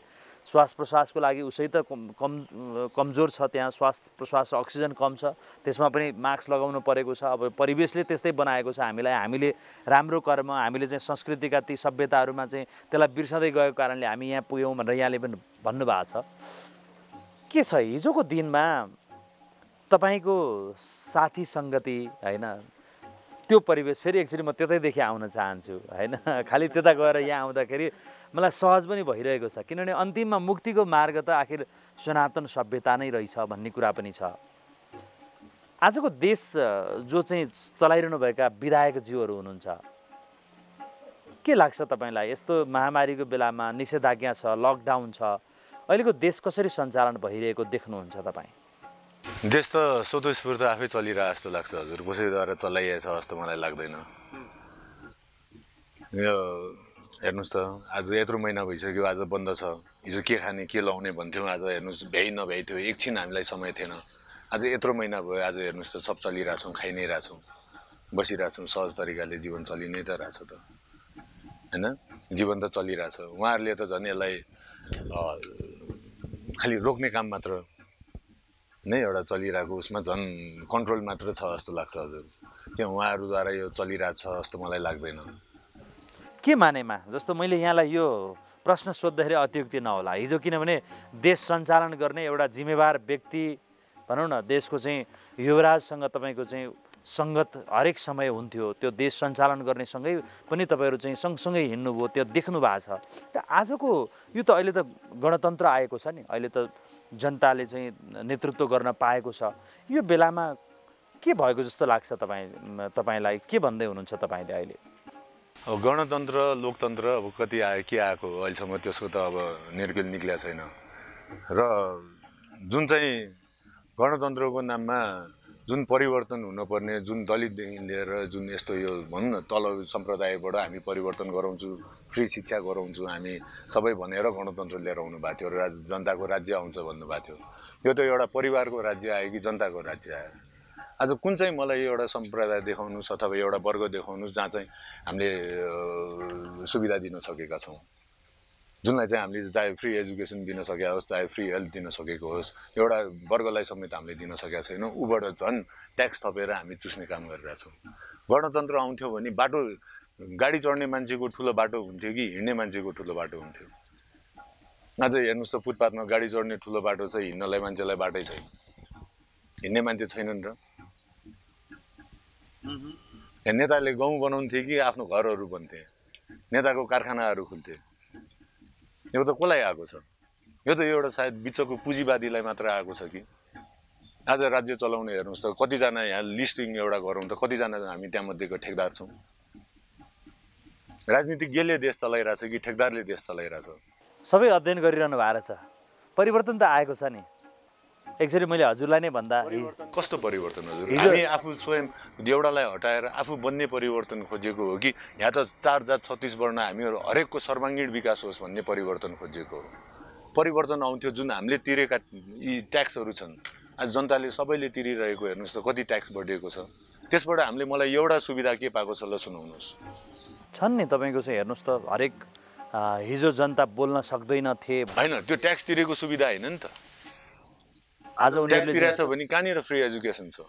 श्वास प्रश्वासको लागि उसै त कम कमजोर छ त्यहाँ श्वास प्रश्वास अक्सिजन कम छ त्यसमा पनि मास्क लगाउनु परेको छ अब परिवेशले त्यस्तै बनाएको छ हामीलाई हामीले राम्रो कर्म हामीले चाहिँ संस्कृतिका ती सभ्यताहरूमा चाहिँ त्यसलाई बिर्सँदै गएको कारणले हामी यहाँ पुग्यौँ भनेर यहाँले पनि भन्नुभएको छ के छ हिजोको दिनमा तपाईँको साथी सङ्गति होइन त्यो परिवेश फेरि एकचोटि म त्यतैदेखि आउन चाहन्छु होइन खालि त्यता गएर यहाँ आउँदाखेरि मलाई सहज पनि भइरहेको छ किनभने अन्तिममा मुक्तिको मार्ग त आखिर सनातन सभ्यता नै रहेछ भन्ने कुरा पनि छ आजको देश जो चाहिँ चलाइरहनुभएका विधायकज्यूहरू हुनुहुन्छ के लाग्छ तपाईँलाई यस्तो महामारीको बेलामा निषेधाज्ञा छ लकडाउन छ अहिलेको देश कसरी सञ्चालन भइरहेको देख्नुहुन्छ तपाईँ देश त स्वतस्फूर्त आफै चलिरहेको जस्तो लाग्छ हजुर कसैद्वारा चलाइएको छ जस्तो मलाई लाग्दैन यो हेर्नुहोस् त आज यत्रो महिना भइसक्यो आज बन्द छ हिजो के खाने के लाउने भन्थ्यौँ आज हेर्नुहोस् भ्याइ नभ्याइ थियो एकछिन हामीलाई समय थिएन आज यत्रो महिना भयो आज हेर्नुहोस् त सब चलिरहेछौँ खाइ नै रहेछौँ बसिरहेछौँ सहज तरिकाले जीवन चलि नै त रहेछ त होइन जीवन त चलिरहेछ उहाँहरूले त झन् यसलाई खालि रोक्ने काम मात्र नै एउटा चलिरहेको उसमा झन् कन्ट्रोल मात्र छ जस्तो लाग्छ हजुर त्यो उहाँहरूद्वारा यो चलिरहेको छ जस्तो मलाई लाग्दैन के मानेमा जस्तो मैले यहाँलाई यो प्रश्न सोद्धाखेरि अत्युक्ति नहोला हिजो किनभने देश सञ्चालन गर्ने एउटा जिम्मेवार व्यक्ति भनौँ न देशको चाहिँ युवराजसँग तपाईँको चाहिँ सङ्गत हरेक समय हुन्थ्यो त्यो देश सञ्चालन गर्ने सँगै पनि तपाईँहरू चाहिँ सँगसँगै हिँड्नुभयो त्यो देख्नु भएको छ आजको यो त अहिले त गणतन्त्र आएको छ नि अहिले त जनताले चाहिँ नेतृत्व गर्न पाएको छ यो बेलामा के भएको जस्तो लाग्छ तपाईँ तपाईँलाई के भन्दै हुनुहुन्छ तपाईँले अहिले अब गणतन्त्र लोकतन्त्र अब कति आयो के आएको अहिलेसम्म त्यसको त अब निर्गुल निक्लिएको छैन र जुन चाहिँ गणतन्त्रको नाममा जुन परिवर्तन हुनुपर्ने जुन दलितदेखि लिएर जुन यस्तो यो भनौँ न तल सम्प्रदायबाट हामी परिवर्तन गराउँछु फ्री शिक्षा गराउँछौँ हामी सबै भनेर गणतन्त्र लिएर आउनुभएको थियो राज जनताको राज्य आउँछ भन्नुभएको थियो यो त एउटा परिवारको राज्य आयो कि जनताको राज्य आयो आज कुन चाहिँ मलाई एउटा सम्प्रदाय देखाउनुहोस् अथवा एउटा वर्ग देखाउनुहोस् जहाँ चाहिँ हामीले सुविधा दिन सकेका छौँ जुनलाई चाहिँ हामीले चाहे फ्री एजुकेसन दिन सकेको होस् चाहे फ्री हेल्थ दिन सकेको होस् एउटा वर्गलाई समेत हामीले दिन सकेका छैनौँ ऊबाट झन् ट्याक्स थपेर हामी चुस्ने काम गरिरहेछौँ गणतन्त्र आउँथ्यो भने बाटो गाडी चढ्ने मान्छेको ठुलो बाटो हुन्थ्यो कि हिँड्ने मान्छेको ठुलो बाटो हुन्थ्यो आज हेर्नुहोस् त फुटपाथमा गाडी चढ्ने ठुलो बाटो छ हिँड्नलाई मान्छेलाई बाटै छैन हिँड्ने मान्छे छैनन् र नेताले गाउँ बनाउँथे कि आफ्नो घरहरू बन्थे नेताको कारखानाहरू खुल्थे यो त कसलाई आएको छ यो त एउटा सायद बिचको पुँजीवादीलाई मात्र आएको छ कि आज राज्य चलाउने हेर्नुहोस् त कतिजना यहाँ लिस्टिङ एउटा गरौँ त कतिजना हामी त्यहाँ मध्येको ठेकदार छौँ राजनीतिज्ञले देश चलाइरहेछ कि ठेकदारले देश चलाइरहेछ सबै अध्ययन गरिरहनु भएको छ परिवर्तन त आएको छ नि एक्चुली मैले हजुरलाई नै भन्दा कस्तो परिवर्तन हजुर हामी आफू स्वयं देउडालाई हटाएर आफू बन्ने परिवर्तन खोजेको हो कि यहाँ त चार जात छत्तिस वर्ण हामीहरू हरेकको सर्वाङ्गीण विकास होस् भन्ने परिवर्तन खोजिएको हो परिवर्तन आउँथ्यो जुन हामीले तिरेका यी ट्याक्सहरू छन् आज जनताले सबैले तिरिरहेको हेर्नुहोस् त कति ट्याक्स बढिएको छ त्यसबाट हामीले मलाई एउटा सुविधा के पाएको छ ल सुनाउनुहोस् छन् नि तपाईँको चाहिँ हेर्नुहोस् त हरेक हिजो जनता बोल्न सक्दैन थिए होइन त्यो ट्याक्स तिरेको सुविधा होइन नि त आज ट्याक्स छ भने कहाँनिर फ्री एजुकेसन छ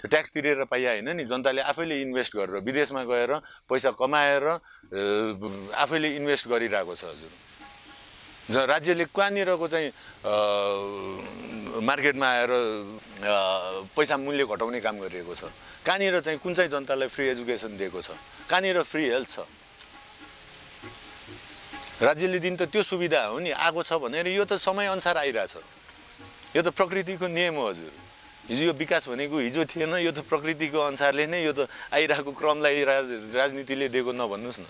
त्यो ट्याक्स तिरेर पाइयो होइन नि जनताले आफैले इन्भेस्ट गरेर विदेशमा गएर पैसा कमाएर आफैले इन्भेस्ट गरिरहेको छ हजुर ज राज्यले कहाँनिरको चाहिँ मार्केटमा आएर पैसा मूल्य घटाउने काम गरिरहेको छ कहाँनिर चाहिँ कुन चाहिँ जनतालाई फ्री एजुकेसन दिएको छ कहाँनिर फ्री हेल्थ छ राज्यले दिन त त्यो सुविधा हो नि आएको छ भनेर यो त समयअनुसार आइरहेछ यो त प्रकृतिको नियम हो हजुर हिजो यो विकास भनेको हिजो थिएन यो त प्रकृतिको अनुसारले नै यो त आइरहेको क्रमलाई राज राजनीतिले दिएको नभन्नुहोस् न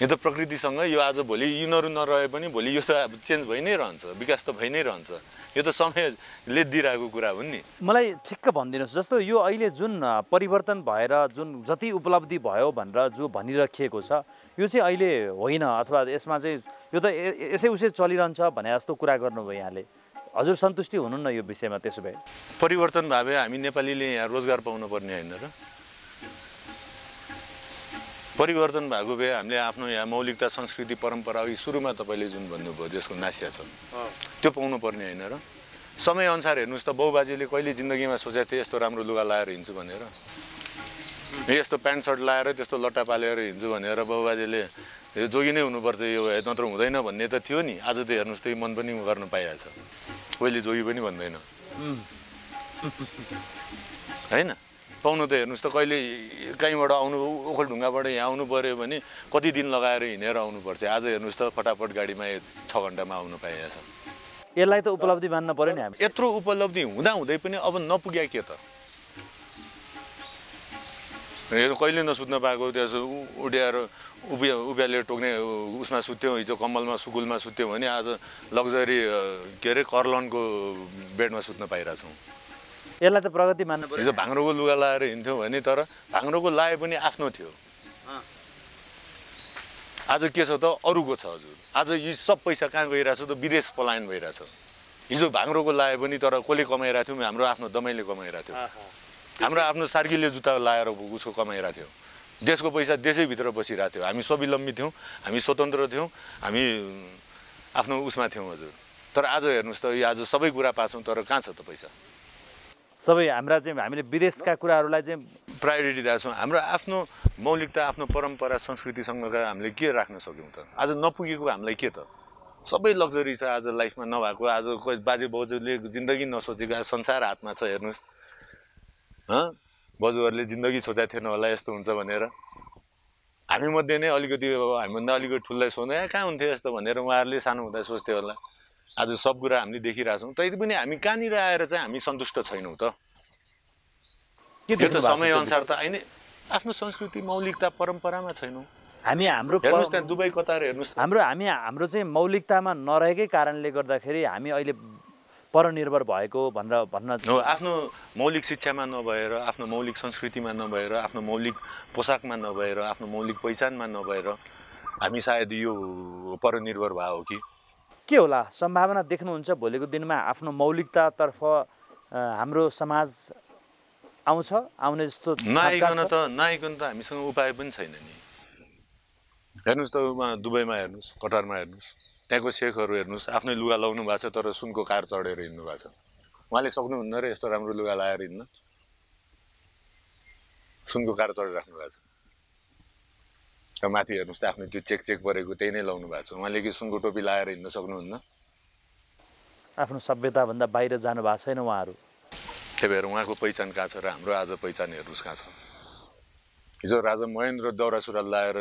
यो त प्रकृतिसँग यो आज भोलि यिनीहरू नरहे पनि भोलि यो त अब चेन्ज भइ नै रहन्छ विकास त भइ नै रहन्छ यो त समयले दिइरहेको कुरा हो नि मलाई ठिक्क भनिदिनुहोस् जस्तो यो अहिले जुन परिवर्तन भएर जुन जति उपलब्धि भयो भनेर जो भनिराखिएको छ यो चाहिँ अहिले होइन अथवा यसमा चाहिँ यो त यसै उसै चलिरहन्छ भने जस्तो कुरा गर्नुभयो यहाँले हजुर सन्तुष्टि हुनुहुन्न यो विषयमा त्यसो भए परिवर्तन भए हामी नेपालीले यहाँ रोजगार पाउनुपर्ने होइन र परिवर्तन भएको भए हामीले आफ्नो यहाँ मौलिकता संस्कृति परम्परा अघि सुरुमा तपाईँले जुन भन्नुभयो जसको नासिया छ त्यो पाउनुपर्ने होइन र समयअनुसार हेर्नुहोस् त बाउबाजेले कहिले जिन्दगीमा सोचेको थिएँ यस्तो राम्रो लुगा लाएर हिँड्छु भनेर यस्तो प्यान्ट सर्ट लाएर त्यस्तो लट्टा पालेर हिँड्छु भनेर बाउबाजेले यो जोगी नै हुनुपर्छ यो नत्र हुँदैन भन्ने त थियो नि आज त हेर्नुहोस् त्यही मन पनि गर्न पाइहाल्छ कहिले जोगी पनि भन्दैन होइन पाउनु त हेर्नुहोस् त कहिले कहीँबाट आउनु ओखलढुङ्गाबाट यहाँ आउनु पऱ्यो भने कति दिन लगाएर हिँडेर आउनु पर्थ्यो आज हेर्नुहोस् त फटाफट गाडीमा छ घन्टामा आउनु पाइरहेछ यसलाई त उपलब्धि मान्न पऱ्यो नि हामी यत्रो उपलब्धि हुँदा हुँदै पनि अब नपुग्या के त हेर कहिले नसुत्न पाएको त्यसो उड्याएर उभि उभियाले टोक्ने उसमा सुत्यौँ हिजो कम्बलमा सुकुलमा सुत्यौँ भने आज लग्जरी के अरे कर्लनको बेडमा सुत्न पाइरहेछौँ यसलाई त प्रगति मान्नु पर्यो हिजो भाङ्रोको लुगा लाएर हिँड्थ्यौँ भने तर भाङ्रोको लाए पनि आफ्नो थियो आज के छ त अरूको छ हजुर आज यी सब पैसा कहाँ गइरहेछ त विदेश पलायन भइरहेछ हिजो भाङ्रोको लाए पनि तर कसले कमाइरहेको थियौँ हाम्रो आफ्नो दमाईले कमाइरहेको थियो हाम्रो आफ्नो सार्कीले जुत्ता लाएर उसको कमाइरहेको थियो देशको पैसा देशैभित्र बसिरहेको थियो हामी स्वावलम्बी थियौँ हामी स्वतन्त्र थियौँ हामी आफ्नो उसमा थियौँ हजुर तर आज हेर्नुहोस् त यो आज सबै कुरा पाछौँ तर कहाँ छ त पैसा सबै हाम्रा चाहिँ हामीले विदेशका कुराहरूलाई चाहिँ प्रायोरिटी दिएको छौँ हाम्रो आफ्नो मौलिकता आफ्नो परम्परा संस्कृतिसँग हामीले के राख्न सक्यौँ त आज नपुगेको हामीलाई के त सबै लग्जरी छ आज लाइफमा नभएको आज कोही बाजे बोजूले जिन्दगी नसोचेको संसार हातमा छ हेर्नुहोस् बजुहरूले जिन्दगी सोचेको थिएन होला यस्तो हुन्छ भनेर हामीमध्ये नै अलिकति हामीभन्दा अलिकति ठुल्लाई सोध्दै कहाँ हुन्थ्यो यस्तो भनेर उहाँहरूले सानो हुँदा सोच्थ्यो होला आज सब कुरा हामीले देखिरहेछौँ तै पनि हामी कहाँनिर आएर चाहिँ हामी सन्तुष्ट छैनौँ त त्यो त समयअनुसार त होइन आफ्नो संस्कृति मौलिकता परम्परामा छैनौँ हामी हाम्रो दुबई कतार हेर्नुहोस् हाम्रो हामी हाम्रो चाहिँ मौलिकतामा नरहेकै कारणले गर्दाखेरि हामी अहिले परनिर्भर भएको भनेर भन्न हो आफ्नो मौलिक शिक्षामा नभएर आफ्नो मौलिक संस्कृतिमा नभएर आफ्नो मौलिक पोसाकमा नभएर आफ्नो मौलिक पहिचानमा नभएर हामी सायद यो परनिर्भर भयो कि के होला सम्भावना देख्नुहुन्छ भोलिको दिनमा आफ्नो मौलिकतातर्फ हाम्रो समाज आउँछ आउने जस्तो नआइकन त नआइकन त हामीसँग उपाय पनि छैन नि हेर्नुहोस् त दुबईमा हेर्नुहोस् कटारमा हेर्नुहोस् त्यहाँको सेखहरू हेर्नुहोस् आफ्नै लुगा लाउनु भएको छ तर सुनको कार चढेर हिँड्नु भएको छ उहाँले सक्नुहुन्न र यस्तो राम्रो लुगा लगाएर हिँड्न सुनको कार चढिराख्नु भएको छ र माथि हेर्नुहोस् त आफ्नो त्यो चेक चेक परेको त्यही नै लाउनु भएको छ उहाँले कि सुनको टोपी लगाएर हिँड्न सक्नुहुन्न आफ्नो सभ्यताभन्दा बाहिर जानु भएको छैन उहाँहरू त्यही भएर उहाँको पहिचान कहाँ छ र हाम्रो आज पहिचान हेर्नुहोस् कहाँ छ हिजो राजा महेन्द्र दौरा सुरुवाल लगाएर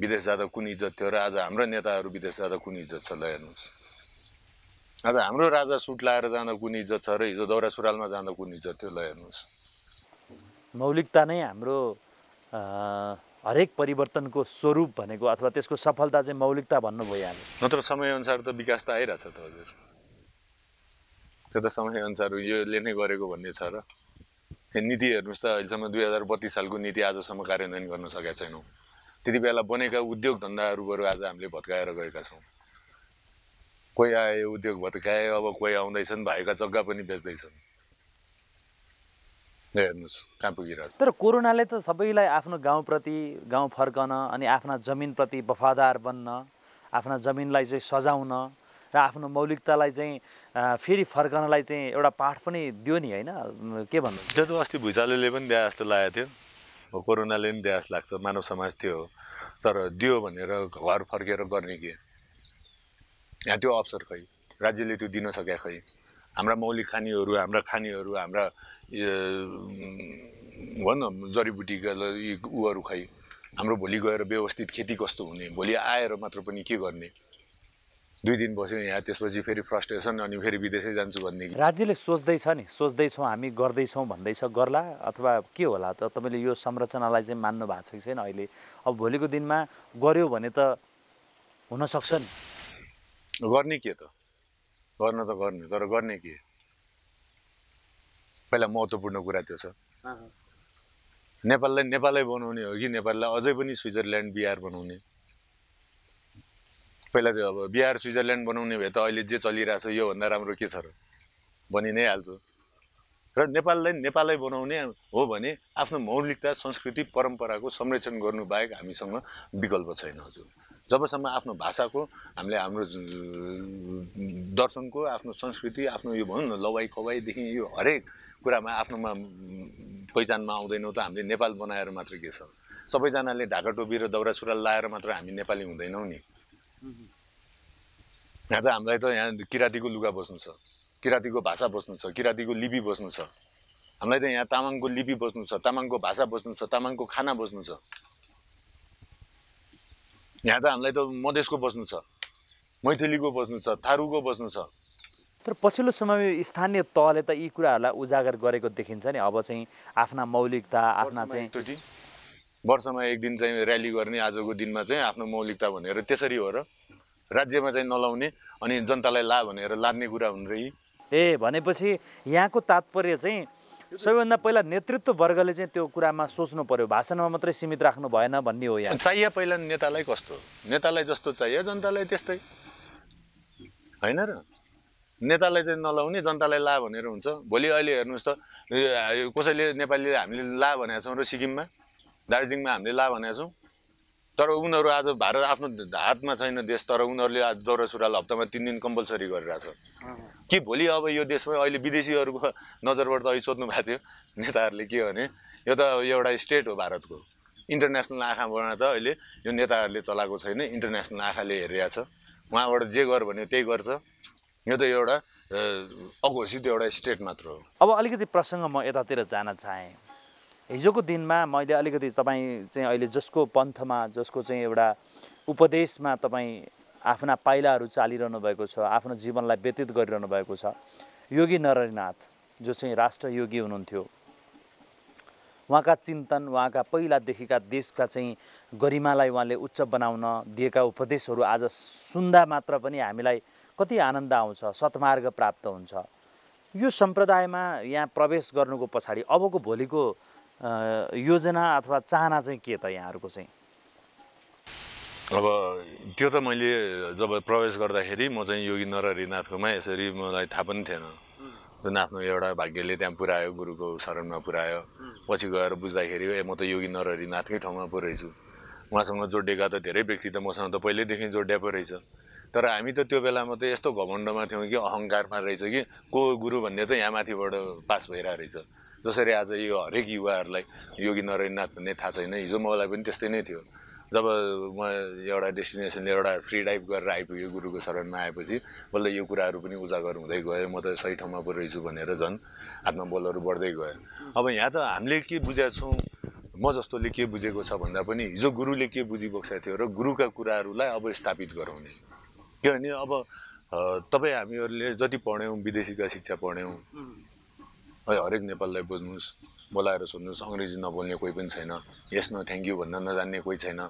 विदेश जाँदा कुन इज्जत थियो र आज हाम्रो नेताहरू विदेश जाँदा कुन इज्जत छ ल हेर्नुहोस् आज हाम्रो राजा सुट लाएर जाँदा कुन इज्जत छ र हिजो दौरा सुरुवालमा जाँदा कुन इज्जत थियो ल हेर्नुहोस् मौलिकता नै हाम्रो हरेक परिवर्तनको स्वरूप भनेको अथवा त्यसको सफलता चाहिँ मौलिकता भन्नुभयो यहाँले नत्र समयअनुसार त विकास त आइरहेछ त हजुर त्यो त समयअनुसार योले नै गरेको भन्ने छ र नीति हेर्नुहोस् त अहिलेसम्म दुई हजार बत्तिस सालको नीति आजसम्म कार्यान्वयन गर्न सकेका छैनौँ त्यति बेला बनेका उद्योग धन्दाहरू बरु आज हामीले भत्काएर गएका छौँ कोही आयो उद्योग भत्काए अब कोही आउँदैछन् भाइका जग्गा पनि बेच्दैछन् हेर्नुहोस् कहाँ पुगिरहेको तर कोरोनाले त सबैलाई आफ्नो गाउँप्रति गाउँ फर्कन अनि आफ्ना जमिनप्रति वफादार बन्न आफ्ना जमिनलाई चाहिँ सजाउन र आफ्नो मौलिकतालाई चाहिँ फेरि फर्कनलाई चाहिँ एउटा पाठ पनि दियो नि होइन के भन्नु त्यो त अस्ति भुइँचालोले पनि दिए जस्तो लागेको थियो हो कोरोनाले पनि दिए जस्तो लाग्छ मानव समाज थियो तर दियो भनेर घर फर्केर गर्ने के यहाँ त्यो अवसर खै राज्यले त्यो दिन सके खै हाम्रा मौलिक खानीहरू हाम्रा खानीहरू हाम्रा भन जडीबुटीका उहरू खै हाम्रो भोलि गएर व्यवस्थित खेती कस्तो हुने भोलि आएर मात्र पनि के गर्ने दुई दिन बस्यो यहाँ त्यसपछि फेरि फ्रस्ट्रेसन अनि फेरि विदेशै जान्छु भन्ने राज्यले सोच्दैछ नि सोच्दैछौँ हामी गर्दैछौँ भन्दैछ गर्ला अथवा के होला त तपाईँले यो संरचनालाई चाहिँ मान्नु भएको छ कि छैन अहिले अब भोलिको दिनमा गऱ्यो भने त हुनसक्छ नि गर्ने के त गर्न त गर्ने तर गर्ने के सबैलाई महत्त्वपूर्ण कुरा त्यो छ नेपाललाई नेपालै बनाउने हो कि नेपाललाई अझै पनि स्विजरल्यान्ड बिहार बनाउने पहिला त्यो अब बिहार स्विजरल्यान्ड बनाउने भए त अहिले जे चलिरहेको छ योभन्दा राम्रो के छ र भनि नै हाल्छु र नेपाललाई नेपालै बनाउने हो भने आफ्नो मौलिकता संस्कृति परम्पराको संरक्षण गर्नुबाहेक हामीसँग विकल्प छैन हजुर जबसम्म आफ्नो भाषाको हामीले हाम्रो दर्शनको आफ्नो संस्कृति आफ्नो यो भनौँ न लवाई खवाईदेखि यो हरेक कुरामा आफ्नोमा पहिचानमा आउँदैनौँ त हामीले नेपाल बनाएर मात्र के छ सबैजनाले ढाका टोपी र दौरा सुरुवाल लाएर मात्र हामी नेपाली हुँदैनौँ नि यहाँ त हामीलाई त यहाँ किराँतीको लुगा बस्नु छ किराँतीको भाषा बस्नु छ किराँतीको लिपि बस्नु छ हामीलाई त यहाँ तामाङको लिपि बस्नु छ तामाङको भाषा बस्नु छ तामाङको खाना बस्नु छ यहाँ त हामीलाई त मधेसको बस्नु छ मैथिलीको बस्नु छ थारूको बस्नु छ तर पछिल्लो समय स्थानीय तहले त यी कुराहरूलाई उजागर गरेको देखिन्छ नि अब चाहिँ आफ्ना मौलिकता आफ्ना चाहिँ वर्षमा एक दिन चाहिँ ऱ्याली गर्ने आजको दिनमा चाहिँ आफ्नो मौलिकता भनेर त्यसरी हो र राज्यमा चाहिँ नलाउने अनि जनतालाई ला भनेर लाद्ने कुरा हुन् र ए भनेपछि यहाँको तात्पर्य चाहिँ सबैभन्दा पहिला नेतृत्व वर्गले चाहिँ त्यो कुरामा सोच्नु पर्यो भाषणमा मात्रै सीमित राख्नु भएन भन्ने हो यहाँ चाहियो पहिला नेतालाई कस्तो नेतालाई जस्तो चाहियो जनतालाई त्यस्तै होइन र नेतालाई चाहिँ नलाउने जनतालाई ला भनेर हुन्छ भोलि अहिले हेर्नुहोस् त कसैले नेपालीले हामीले ला भनेका छौँ र सिक्किममा दार्जिलिङमा हामीले ला भनेको छौँ तर उनीहरू आज भारत आफ्नो हातमा छैन देश तर उनीहरूले आज दौरा सुरुवाल हप्तामा तिन दिन कम्पलसरी गरिरहेछ कि भोलि अब यो देशमा अहिले विदेशीहरूको नजरबाट त अहिले सोध्नु भएको थियो नेताहरूले के भने यो त एउटा स्टेट हो भारतको इन्टरनेसनल आँखाबाट त अहिले यो नेताहरूले चलाएको छैन इन्टरनेसनल आँखाले हेरिरहेछ उहाँबाट जे गर भने त्यही गर्छ यो त एउटा अघोषित एउटा स्टेट मात्र हो अब अलिकति प्रसङ्ग म यतातिर जान चाहेँ हिजोको दिनमा मैले अलिकति तपाईँ चाहिँ अहिले जसको पन्थमा जसको चाहिँ एउटा उपदेशमा तपाईँ आफ्ना पाइलाहरू चालिरहनु भएको छ आफ्नो जीवनलाई व्यतीत गरिरहनु भएको छ योगी नरनाथ जो चाहिँ राष्ट्रयोगी हुनुहुन्थ्यो उहाँका चिन्तन उहाँका पहिलादेखिका देशका चाहिँ गरिमालाई उहाँले उच्च बनाउन दिएका उपदेशहरू आज सुन्दा मात्र पनि हामीलाई कति आनन्द आउँछ सत्मार्ग प्राप्त हुन्छ यो सम्प्रदायमा यहाँ प्रवेश गर्नुको पछाडि अबको भोलिको योजना अथवा चाहना चाहिँ के त यहाँहरूको चाहिँ अब त्यो त मैले जब प्रवेश गर्दाखेरि म चाहिँ योगिन्द्र हरिनाथकोमा यसरी मलाई थाहा पनि थिएन जुन आफ्नो एउटा भाग्यले त्यहाँ पुऱ्यायो गुरुको शरणमा पुऱ्यायो पछि गएर बुझ्दाखेरि ए म त योगिन्द्र हरिनाथकै ठाउँमा पो रहेछु उहाँसँग जोडिएका त धेरै व्यक्ति त मसँग त पहिल्यैदेखि जोडिया पो रहेछ तर हामी त त्यो बेलामा त यस्तो घमण्डमा थियौँ कि अहङ्कारमा रहेछ कि को गुरु भन्ने त यहाँ माथिबाट पास भइरहेको रहेछ जसरी आज यो हरेक युवाहरूलाई योगी नरेन्द्रनाथ भन्ने थाहा छैन हिजो मलाई पनि त्यस्तै नै थियो जब म एउटा डेस्टिनेसन एउटा फ्री डाइभ गरेर आइपुगेँ गुरुको शरणमा आएपछि बल्ल यो कुराहरू पनि उजागर हुँदै गयो म त सही ठाउँमा पो भनेर झन् आत्मबलहरू बढ्दै गयो अब यहाँ त हामीले के बुझेको छौँ म जस्तोले के बुझेको छ भन्दा पनि हिजो गुरुले के बुझिबोक्सा थियो र गुरुका कुराहरूलाई अब स्थापित गराउने किनभने अब तपाईँ हामीहरूले जति पढ्यौँ विदेशीका शिक्षा पढ्यौँ है हरेक नेपाललाई बुझ्नुहोस् बोलाएर सोध्नुहोस् अङ्ग्रेजी नबोल्ने कोही पनि छैन यस न थ्याङ्क यू भन्न नजान्ने कोही छैन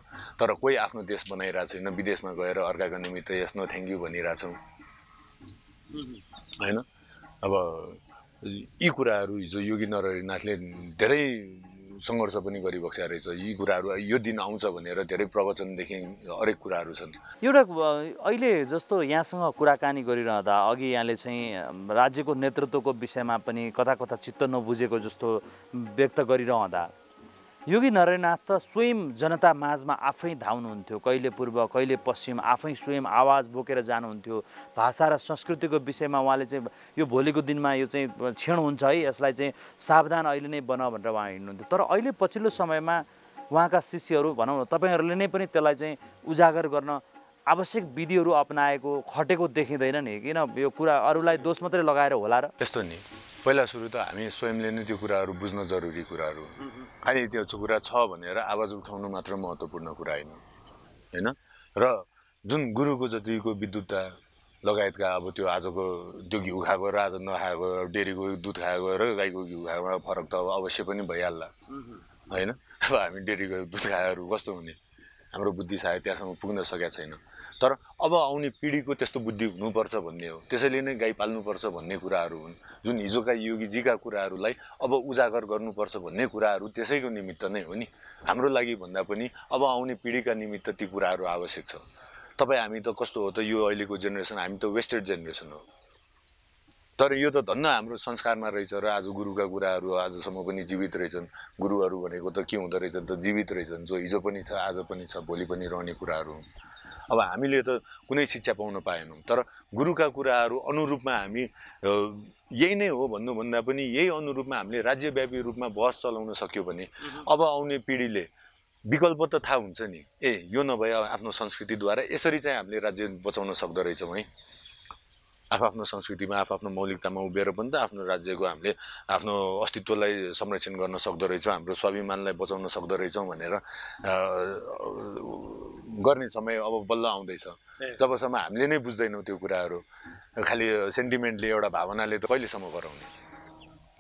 तर कोही आफ्नो देश बनाइरहेको छैन विदेशमा गएर अर्काको निमित्त यस न थ्याङ्क यू भनिरहेछौँ होइन अब यी कुराहरू हिजो योगी नरहरिनाथले धेरै सङ्घर्ष पनि गरिबस रहेछ यी कुराहरू यो दिन आउँछ भनेर धेरै प्रवचनदेखि हरेक कुराहरू छन् एउटा अहिले जस्तो यहाँसँग कुराकानी गरिरहँदा अघि यहाँले चाहिँ राज्यको नेतृत्वको विषयमा पनि कता कता चित्त नबुझेको जस्तो व्यक्त गरिरहँदा योगी नरेन्द्रनाथ त स्वयं जनता माझमा आफै धाउनुहुन्थ्यो कहिले पूर्व कहिले पश्चिम आफै स्वयं आवाज बोकेर जानुहुन्थ्यो भाषा र संस्कृतिको विषयमा उहाँले चाहिँ यो भोलिको दिनमा यो चाहिँ क्षण हुन्छ है यसलाई चाहिँ सावधान अहिले नै बन भनेर उहाँ हिँड्नुहुन्थ्यो तर अहिले पछिल्लो समयमा उहाँका शिष्यहरू भनौँ न तपाईँहरूले नै पनि त्यसलाई चाहिँ उजागर गर्न आवश्यक विधिहरू अप्नाएको खटेको देखिँदैन नि किन यो कुरा अरूलाई दोष मात्रै लगाएर होला र त्यस्तो नि पहिला सुरु त हामी स्वयंले नै त्यो कुराहरू बुझ्न जरुरी कुराहरू खालि त्यो कुरा छ भनेर आवाज उठाउनु मात्र महत्त्वपूर्ण कुरा होइन होइन र जुन गुरुको जतिको विद्युतता लगायतका अब त्यो आजको त्यो घिउ खाएको र आज नखाएको डेरीको दुध खाएको र गाईको घिउ खाएको फरक त अब अवश्य पनि भइहाल्ला होइन अब हामी डेरीको दुध खाएर कस्तो हुने हाम्रो बुद्धि सायद त्यहाँसम्म पुग्न सकेका छैन तर अब आउने पिँढीको त्यस्तो बुद्धि हुनुपर्छ भन्ने हो त्यसैले नै गाई पाल्नुपर्छ भन्ने कुराहरू हुन् जुन हिजोका योगीजीका कुराहरूलाई अब उजागर गर्नुपर्छ भन्ने कुराहरू त्यसैको निमित्त नै हो नि हाम्रो लागि भन्दा पनि अब आउने पिँढीका निमित्त ती कुराहरू आवश्यक छ तपाईँ हामी त कस्तो हो त यो अहिलेको जेनेरेसन हामी त वेस्टेड जेनेरेसन हो तर यो त धन्न हाम्रो संस्कारमा रहेछ र आज गुरुका कुराहरू आजसम्म पनि जीवित रहेछन् गुरुहरू भनेको त के हुँदो रहेछन् त जीवित रहेछन् जो हिजो पनि छ आज पनि छ भोलि पनि रहने कुराहरू हुन् अब हामीले त कुनै शिक्षा पाउन पाएनौँ तर गुरुका कुराहरू अनुरूपमा हामी यही नै हो भन्नुभन्दा पनि यही अनुरूपमा हामीले राज्यव्यापी रूपमा बस चलाउन सक्यो भने अब आउने पिँढीले विकल्प त थाहा हुन्छ नि ए यो नभए आफ्नो संस्कृतिद्वारा यसरी चाहिँ हामीले राज्य बचाउन सक्दो रहेछौँ है आफ्नो संस्कृतिमा आफ्नो मौलिकतामा उभिएर पनि त आफ्नो राज्यको हामीले आफ्नो अस्तित्वलाई संरक्षण गर्न सक्दो रहेछौँ हाम्रो स्वाभिमानलाई बचाउन सक्दो रहेछौँ भनेर गर्ने समय अब बल्ल आउँदैछ जबसम्म हामीले नै बुझ्दैनौँ त्यो कुराहरू खालि सेन्टिमेन्टले एउटा भावनाले त कहिलेसम्म गराउने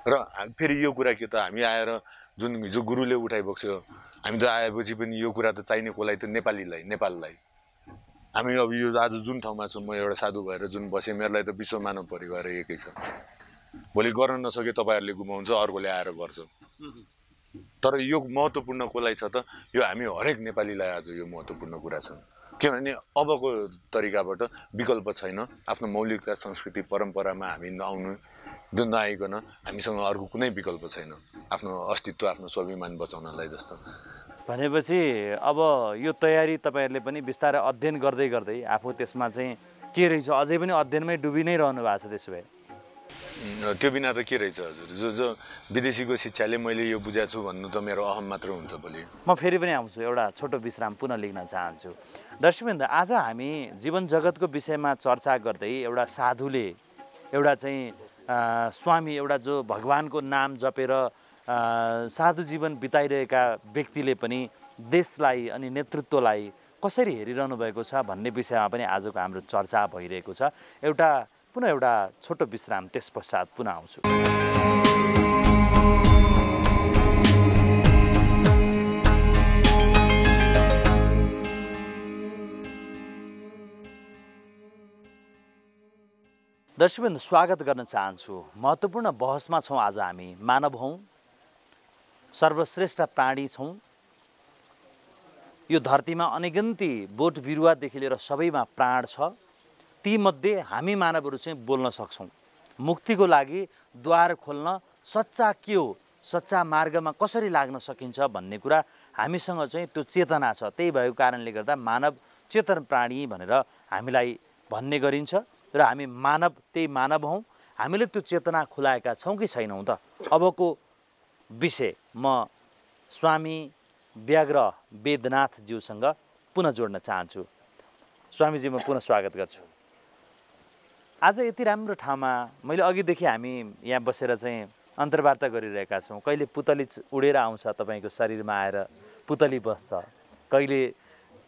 र फेरि यो कुरा के त हामी आएर जुन हिजो गुरुले उठाइबस्यो हामी त आएपछि पनि यो कुरा त चाहिने कोलाई त नेपालीलाई नेपाललाई हामी अब यो आज जुन ठाउँमा छौँ म एउटा साधु भएर जुन बसेँ मेरोलाई त विश्व मानव परिवार एकै छ भोलि गर्न नसके तपाईँहरूले गुमाउँछ अर्कोले आएर गर्छ तर यो महत्त्वपूर्ण कसलाई छ त यो हामी हरेक नेपालीलाई आज यो महत्त्वपूर्ण कुरा छ किनभने अबको तरिकाबाट विकल्प छैन आफ्नो मौलिकता संस्कृति परम्परामा हामी नआउनु नआइकन हामीसँग अर्को कुनै विकल्प छैन आफ्नो अस्तित्व आफ्नो स्वाभिमान बचाउनलाई जस्तो भनेपछि अब यो तयारी तपाईँहरूले पनि बिस्तारै अध्ययन गर्दै गर्दै आफू त्यसमा चाहिँ के रहेछ अझै पनि अध्ययनमै डुबी नै रहनु भएको छ त्यसो भए त्यो बिना त के रहेछ हजुर जो जो विदेशीको शिक्षाले मैले यो बुझाएको छु भन्नु त मेरो अहम मात्र हुन्छ भोलि म फेरि पनि आउँछु एउटा छोटो विश्राम पुनः लेख्न चाहन्छु दर्शकबिन्द आज हामी जीवन जगतको विषयमा चर्चा गर्दै एउटा साधुले एउटा चाहिँ स्वामी एउटा जो भगवान्को नाम जपेर साधु जीवन बिताइरहेका व्यक्तिले पनि देशलाई अनि नेतृत्वलाई कसरी हेरिरहनु भएको छ भन्ने विषयमा पनि आजको हाम्रो चर्चा भइरहेको छ एउटा पुनः एउटा छोटो विश्राम त्यस पश्चात पुनः आउँछु दर्शकबिन्दु स्वागत गर्न चाहन्छु महत्त्वपूर्ण बहसमा छौँ आज हामी मानव हौँ सर्वश्रेष्ठ प्राणी छौँ यो धरतीमा अनिगन्ती बोट बिरुवादेखि लिएर सबैमा प्राण छ तीमध्ये हामी मानवहरू चाहिँ बोल्न सक्छौँ मुक्तिको लागि द्वार खोल्न सच्चा के हो सच्चा मार्गमा कसरी लाग्न सकिन्छ भन्ने कुरा हामीसँग चाहिँ त्यो चेतना छ त्यही भएको कारणले गर्दा मानव चेतन प्राणी भनेर हामीलाई भन्ने गरिन्छ र हामी मानव त्यही मानव हौँ हामीले त्यो चेतना खुलाएका छौँ कि छैनौँ त अबको विषय म स्वामी व्याग्र वेदनाथज्यूसँग पुनः जोड्न चाहन्छु स्वामीजी म पुनः स्वागत गर्छु आज यति राम्रो ठाउँमा मैले अघिदेखि हामी यहाँ बसेर चाहिँ अन्तर्वार्ता गरिरहेका छौँ कहिले पुतली उडेर आउँछ तपाईँको शरीरमा आएर पुतली बस्छ कहिले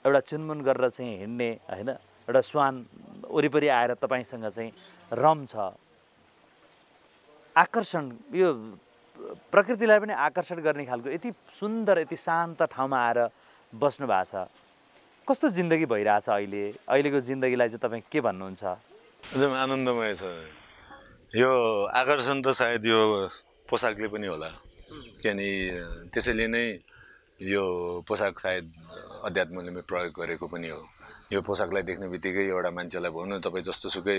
एउटा चुनमुन गरेर चाहिँ हिँड्ने होइन एउटा स्वान वरिपरि आएर तपाईँसँग चाहिँ रम छ आकर्षण यो प्रकृतिलाई पनि आकर्षण गर्ने खालको यति सुन्दर यति शान्त ठाउँमा आएर बस्नु भएको छ कस्तो जिन्दगी भइरहेछ अहिले अहिलेको जिन्दगीलाई चाहिँ तपाईँ के भन्नुहुन्छ एकदम आनन्दमय छ यो आकर्षण त सायद यो पोसाकले पनि होला किनभने त्यसैले नै यो पोसाक सायद अध्यात्मले प्रयोग गरेको पनि हो यो पोसाकलाई देख्ने बित्तिकै एउटा मान्छेलाई भनौँ तपाईँ जस्तोसुकै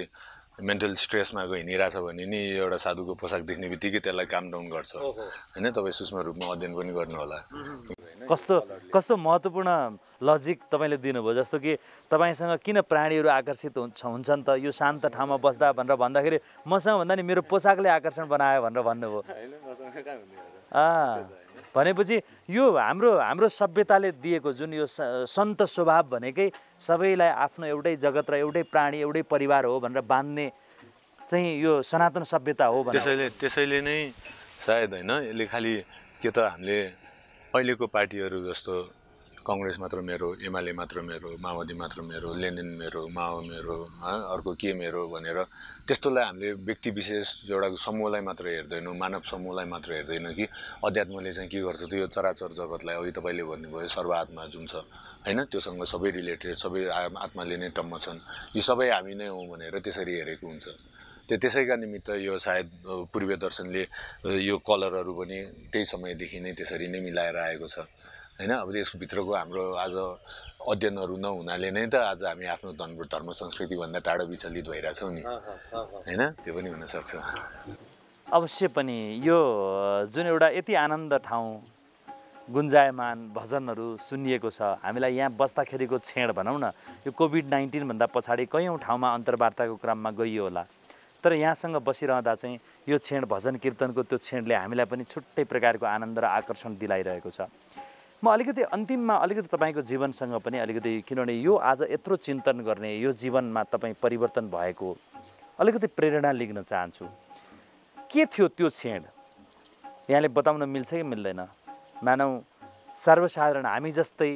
मेन्टल स्ट्रेसमा गयो हिँडिरहेछ भने नि एउटा साधुको पोसाक देख्ने बित्तिकै त्यसलाई काम डाउन गर्छ होइन तपाईँ सूक्ष्म रूपमा अध्ययन पनि गर्नु होला कस्तो कस्तो महत्त्वपूर्ण लजिक तपाईँले दिनुभयो जस्तो कि तपाईँसँग किन प्राणीहरू आकर्षित हुन्छ हुन्छन् त यो शान्त ठाउँमा बस्दा भनेर भन्दाखेरि मसँग भन्दा नि मेरो पोसाकले आकर्षण बनायो भनेर भन्नुभयो भनेपछि यो हाम्रो हाम्रो सभ्यताले दिएको जुन यो सन्त स्वभाव भनेकै सबैलाई आफ्नो एउटै जगत र एउटै प्राणी एउटै परिवार हो भनेर बाँध्ने चाहिँ यो सनातन सभ्यता हो त्यसैले त्यसैले नै सायद होइन यसले खालि के त हामीले अहिलेको पार्टीहरू जस्तो कङ्ग्रेस मात्र मेरो एमाले मात्र मेरो माओवादी मात्र मेरो लेनिन मेरो माओ मेरो अर्को के मेरो भनेर त्यस्तोलाई हामीले व्यक्ति विशेष एउटा समूहलाई मात्र हेर्दैनौँ मानव समूहलाई मात्र हेर्दैनौँ कि अध्यात्मले चाहिँ के गर्छ त यो चराचर जगतलाई अघि तपाईँले भन्नुभयो सर्वआत्मा जुन छ होइन त्योसँग सबै रिलेटेड सबै आत्माले नै टम्म छन् यो सबै हामी नै हौँ भनेर त्यसरी हेरेको हुन्छ त्यो त्यसैका निमित्त यो सायद पूर्वीय दर्शनले यो कलरहरू पनि त्यही समयदेखि नै त्यसरी नै मिलाएर आएको छ होइन अब त्यसको भित्रको हाम्रो आज अध्ययनहरू नहुनाले नै त आज हामी आफ्नो धर्म संस्कृतिभन्दा टाढो विचलित भइरहेछौँ नि होइन त्यो पनि हुनसक्छ अवश्य पनि यो जुन एउटा यति आनन्द ठाउँ गुन्जायमान भजनहरू सुनिएको छ हामीलाई यहाँ बस्दाखेरिको छेड भनौँ न यो कोभिड नाइन्टिनभन्दा पछाडि कयौँ ठाउँमा अन्तर्वार्ताको क्रममा गइयो होला तर यहाँसँग बसिरहँदा चाहिँ यो छेड भजन कीर्तनको त्यो छेडले हामीलाई पनि छुट्टै प्रकारको आनन्द र आकर्षण दिलाइरहेको छ म अलिकति अन्तिममा अलिकति तपाईँको जीवनसँग पनि अलिकति किनभने यो आज यत्रो चिन्तन गर्ने यो जीवनमा तपाईँ परिवर्तन भएको अलिकति प्रेरणा लिन चाहन्छु के थियो त्यो क्षेण यहाँले बताउन मिल्छ कि मिल्दैन मानौ सर्वसाधारण हामी जस्तै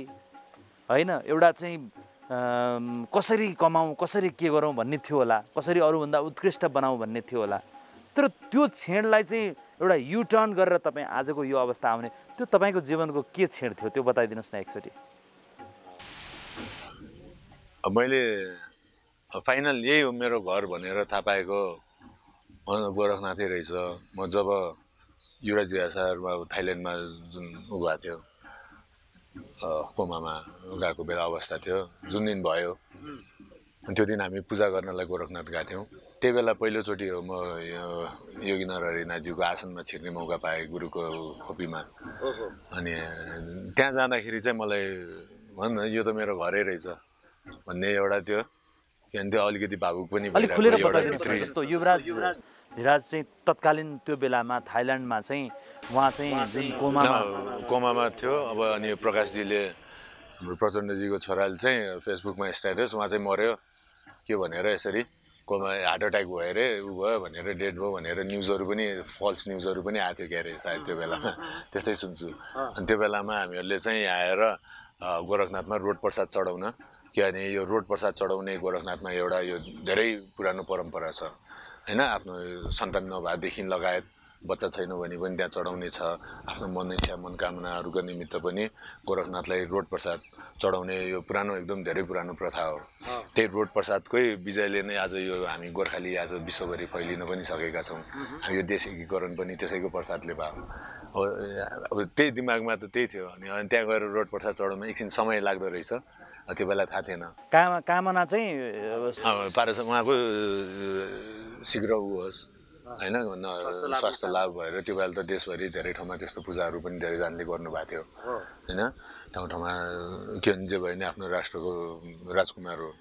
होइन एउटा चाहिँ कसरी कमाउँ कसरी के गरौँ भन्ने थियो होला कसरी अरूभन्दा उत्कृष्ट बनाऊ भन्ने थियो होला तर त्यो क्षेणलाई चाहिँ एउटा युटर्न गरेर तपाईँ आजको यो अवस्था आउने त्यो तपाईँको जीवनको के छेड थियो त्यो बताइदिनुहोस् न एकचोटि मैले फाइनल यही हो मेरो घर भनेर थाहा पाएको गोरखनाथै रहेछ म जब युवराज सरमा थाइल्यान्डमा जुन ऊ भएको थियो कोमामा गएको बेला अवस्था थियो जुन दिन भयो त्यो दिन हामी पूजा गर्नलाई गोरखनाथ गएको थियौँ त्यही बेला पहिलोचोटि हो म यो योगिनर आसनमा छिर्ने मौका पाएँ गुरुको खोपीमा अनि त्यहाँ जाँदाखेरि चाहिँ मलाई भन न यो त मेरो घरै रहेछ भन्ने एउटा त्यो किनभने त्यो अलिकति भावुक पनि जस्तो युवराज धिराज चाहिँ तत्कालीन त्यो बेलामा थाइल्यान्डमा चाहिँ उहाँ चाहिँ जुन कोमामा कोमामा थियो अब अनि प्रकाशजीले हाम्रो प्रचण्डजीको छोराले चाहिँ फेसबुकमा स्ट्याटस उहाँ चाहिँ मऱ्यो के भनेर यसरी कोमा हार्ट एट्याक भयो अरे ऊ भयो भनेर डेड भयो भनेर न्युजहरू पनि फल्स न्युजहरू पनि आएको थियो अरे सायद त्यो बेलामा त्यस्तै सुन्छु अनि त्यो बेलामा हामीहरूले चाहिँ आएर गोरखनाथमा रोड प्रसाद चढाउन किनभने यो रोड प्रसाद चढाउने गोरखनाथमा एउटा यो धेरै पुरानो परम्परा छ होइन आफ्नो सन्तान नभएदेखि लगायत बच्चा छैन भने पनि त्यहाँ चढाउने छ आफ्नो मन इच्छा मनोकामनाहरूको निमित्त पनि गोरखनाथलाई रोड प्रसाद चढाउने यो पुरानो एकदम धेरै पुरानो प्रथा हो त्यही रोड प्रसादकै विजयले नै आज यो हामी गोर्खाली आज विश्वभरि फैलिन पनि सकेका छौँ यो देश एकीकरण पनि त्यसैको प्रसादले भयो अब अब त्यही दिमागमा त त्यही थियो अनि अनि त्यहाँ गएर रोड प्रसाद चढाउनु एकछिन समय लाग्दो रहेछ त्यो बेला थाहा थिएन कामना चाहिँ पारस उहाँको शीघ्र ऊ होस् होइन स्वास्थ्य लाभ भएर त्यो बेला त देशभरि धेरै ठाउँमा त्यस्तो पूजाहरू पनि धेरैजनाले गर्नुभएको थियो होइन ठाउँ ठाउँमा के भन्छ भयो भने आफ्नो राष्ट्रको राजकुमार हो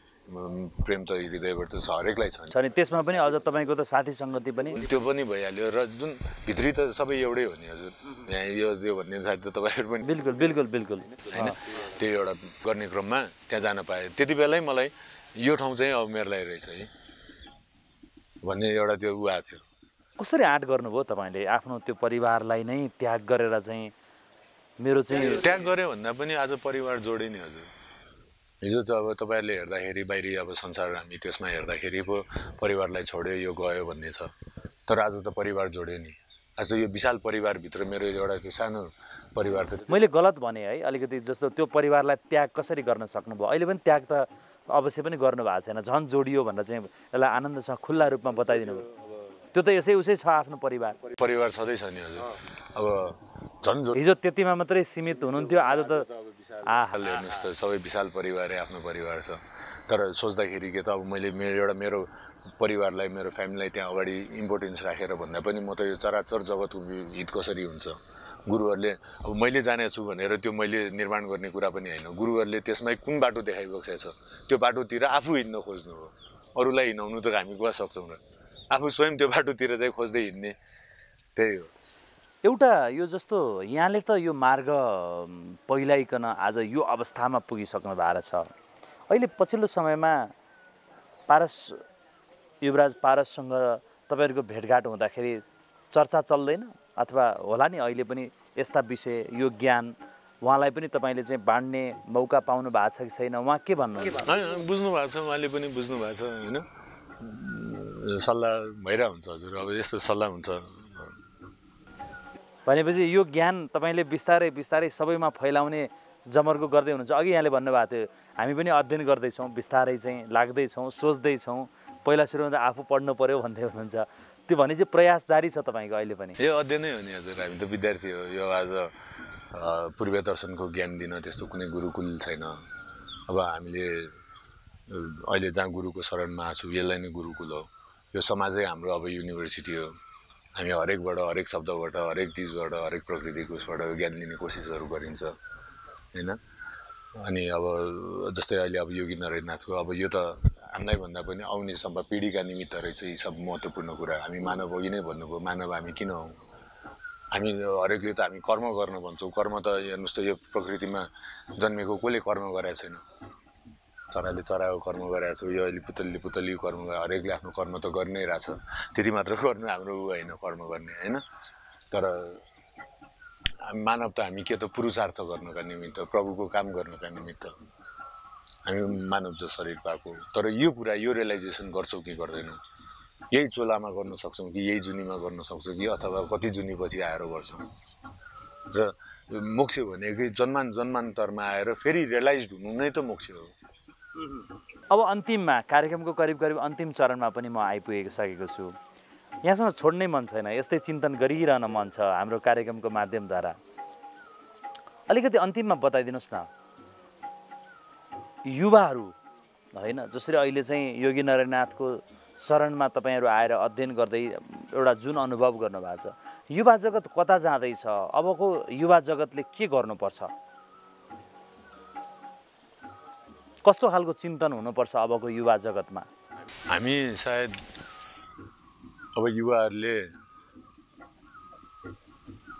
प्रेम त हृदयबाट छ हरेकलाई छ अनि त्यसमा पनि अझ तपाईँको त साथी सङ्गति पनि त्यो पनि भइहाल्यो र जुन भित्री त सबै एउटै हो नि हजुर यहाँ यो त्यो भन्ने साथी त तपाईँहरू पनि बिल्कुल बिल्कुल बिल्कुल होइन त्यो एउटा गर्ने क्रममा त्यहाँ जान पाएँ त्यति बेलै मलाई यो ठाउँ चाहिँ अब मेरो लागि रहेछ है भन्ने एउटा त्यो उहाँ थियो कसरी आँट गर्नुभयो तपाईँले आफ्नो त्यो परिवारलाई नै त्याग गरेर चाहिँ मेरो चाहिँ त्याग गऱ्यो भन्दा पनि आज परिवार जोडे नि हजुर हिजो त अब तपाईँहरूले हेर्दाखेरि बाहिरी अब संसार हामी त्यसमा हेर्दाखेरि पो परिवारलाई छोड्यो यो गयो भन्ने छ तर आज त परिवार जोड्यो नि आज त यो विशाल परिवारभित्र मेरो एउटा त्यो सानो परिवार त मैले गलत भने है अलिकति जस्तो त्यो परिवारलाई त्याग कसरी गर्न सक्नुभयो अहिले पनि त्याग त अवश्य पनि गर्नु भएको छैन झन् जोडियो भनेर चाहिँ यसलाई आनन्दसँग खुल्ला रूपमा बताइदिनु भयो त्यो त यसै उसै छ आफ्नो परिवार परिवार छँदैछ नि हजुर अब झन् हिजो त्यतिमा मात्रै सीमित हुनुहुन्थ्यो आज त हेर्नुहोस् त सबै विशाल परिवारै आफ्नो परिवार छ तर सोच्दाखेरि के त अब मैले मेरो एउटा मेरो परिवारलाई मेरो फ्यामिलीलाई त्यहाँ अगाडि इम्पोर्टेन्स राखेर भन्दा पनि म त यो चराचर जगतको हित कसरी हुन्छ गुरुहरूले अब मैले जाने छु भनेर त्यो मैले निर्माण गर्ने कुरा पनि होइन गुरुहरूले त्यसमै कुन बाटो देखाइबक्सेको छ त्यो बाटोतिर आफू हिँड्न खोज्नु हो अरूलाई हिँडाउनु त हामी गुवा सक्छौँ र आफू स्वयं त्यो बाटोतिर चाहिँ खोज्दै हिँड्ने त्यही हो एउटा यो जस्तो यहाँले त यो मार्ग पहिलाइकन आज यो अवस्थामा पुगिसक्नु भएको छ अहिले पछिल्लो समयमा पारस युवराज पारससँग तपाईँहरूको भेटघाट हुँदाखेरि चर्चा चल्दैन अथवा होला नि अहिले पनि यस्ता विषय यो ज्ञान उहाँलाई पनि तपाईँले चाहिँ बाँड्ने मौका पाउनु भएको छ कि छैन उहाँ के भन्नु बुझ्नु भएको छ उहाँले पनि बुझ्नु भएको छ होइन सल्लाह भइरहेको हुन्छ हजुर अब यस्तो सल्लाह हुन्छ भनेपछि यो ज्ञान तपाईँले बिस्तारै बिस्तारै सबैमा फैलाउने जमर्को गर्दै हुनुहुन्छ अघि यहाँले भन्नुभएको थियो हामी पनि अध्ययन गर्दैछौँ बिस्तारै चाहिँ लाग्दैछौँ सोच्दैछौँ पहिला सुरुमा त आफू पढ्नु पऱ्यो भन्दै हुनुहुन्छ त्यो भने चाहिँ प्रयास जारी छ तपाईँको अहिले पनि यो अध्ययनै हो नि हजुर हामी त विद्यार्थी हो यो आज पूर्व दर्शनको ज्ञान दिन त्यस्तो कुनै गुरुकुल छैन अब हामीले अहिले जहाँ गुरुको शरणमा आएको छु यसलाई नै गुरुकुल हो यो समाजै हाम्रो अब युनिभर्सिटी हो हामी हरेकबाट हरेक शब्दबाट हरेक चिजबाट हरेक प्रकृतिको उसबाट ज्ञान लिने कोसिसहरू गरिन्छ होइन अनि अब जस्तै अहिले अब योगी नरेन्द्रनाथको अब यो त हामीलाई भन्दा पनि आउने सम्भव पिँढीका निमित्त रहेछ यी सब महत्त्वपूर्ण कुरा हामी मानव अघि नै भन्नुभयो मानव हामी किन हौँ हामी हरेकले त हामी कर्म गर्न भन्छौँ कर्म त हेर्नुहोस् त यो प्रकृतिमा जन्मेको कसले कर्म गराएको छैन चराले चराको कर्म गरेर छ यो अहिले पुतली पुतली कर्म हरेकले आफ्नो कर्म त गरि नै रहेछ त्यति मात्र गर्नु हाम्रो ऊ होइन कर्म गर्ने होइन तर मानव त हामी के त पुरुषार्थ गर्नका निमित्त प्रभुको काम गर्नका निमित्त हामी मानव जो शरीर पाएको तर यो कुरा यो रियलाइजेसन गर्छौँ कि गर्दैनौँ यही चोलामा गर्न सक्छौँ कि यही जुनीमा गर्न सक्छौँ कि अथवा कति जुनीपछि आएर गर्छौँ र मोक्ष भनेको जन्मान जन्मान्तरमा आएर फेरि रियलाइज हुनु नै त मोक्ष हो अब अन्तिममा कार्यक्रमको करिब करिब अन्तिम चरणमा पनि म आइपुगेको सकेको छु यहाँसँग छोड्नै मन छैन यस्तै चिन्तन गरिरहन मन छ हाम्रो कार्यक्रमको माध्यमद्वारा अलिकति अन्तिममा बताइदिनुहोस् न युवाहरू होइन जसरी अहिले चाहिँ योगी नरेन्द्रनाथको शरणमा तपाईँहरू आएर अध्ययन गर्दै एउटा जुन अनुभव गर्नुभएको छ युवा जगत कता जाँदैछ अबको युवा जगतले के गर्नुपर्छ कस्तो खालको चिन्तन हुनुपर्छ अबको युवा जगतमा हामी सायद अब युवाहरूले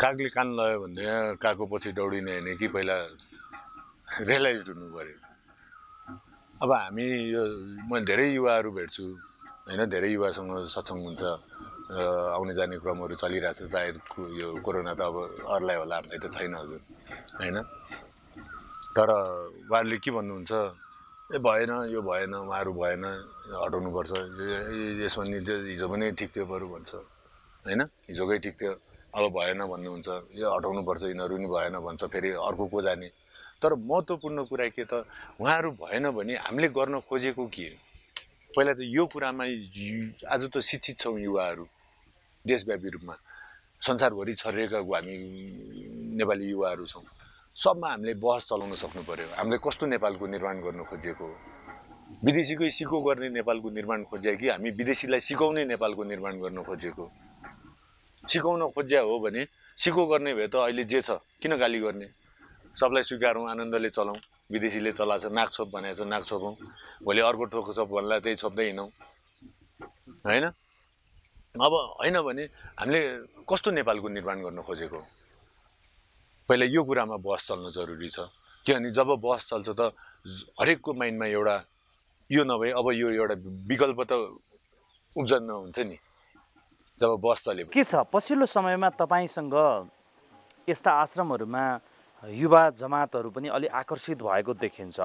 कागले कान लगायो भने काको पछि दौडिने होइन कि पहिला रियलाइज हुनु पऱ्यो अब हामी यो म धेरै युवाहरू भेट्छु होइन धेरै युवासँग सत्सङ हुन्छ र आउने जाने क्रमहरू चलिरहेछ चाहे यो कोरोना त अब अरूलाई होला हामीलाई त छैन हजुर होइन तर उहाँहरूले के भन्नुहुन्छ ए भएन यो भएन उहाँहरू भएन हटाउनुपर्छ यसमा निज हिजो पनि ठिक थियो बरु भन्छ होइन हिजोकै ठिक थियो अब भएन भन्नुहुन्छ यो हटाउनुपर्छ यिनीहरू नि भएन भन्छ फेरि अर्को को जाने तर महत्त्वपूर्ण कुरा के त उहाँहरू भएन भने हामीले गर्न खोजेको के पहिला त यो कुरामा आज त शिक्षित छौँ युवाहरू देशव्यापी रूपमा संसारभरि छरिएका हामी नेपाली युवाहरू छौँ सबमा हामीले बहस चलाउन सक्नु पऱ्यो हामीले कस्तो नेपालको निर्माण गर्नु खोजेको विदेशीकै सिको गर्ने नेपालको निर्माण खोज्या कि हामी विदेशीलाई सिकाउने नेपालको निर्माण गर्न खोजेको सिकाउन खोज्या हो भने सिको गर्ने भए त अहिले जे छ किन गाली गर्ने सबलाई स्वीकारौँ आनन्दले चलाउँ विदेशीले चलाएछ नाकछोप बनाएछ नाक छोपौँ भोलि अर्को ठोको छोप भन्ला त्यही छोप्दै हिँडौँ होइन अब होइन भने हामीले कस्तो नेपालको निर्माण गर्न खोजेको पहिला यो कुरामा बहस चल्न जरुरी छ किनभने जब बस चल्छ त हरेकको माइन्डमा एउटा यो नभए अब यो एउटा विकल्प त उब्जन्न हुन्छ नि जब बस चल्यो के छ पछिल्लो समयमा तपाईँसँग यस्ता आश्रमहरूमा युवा जमातहरू पनि अलिक आकर्षित भएको देखिन्छ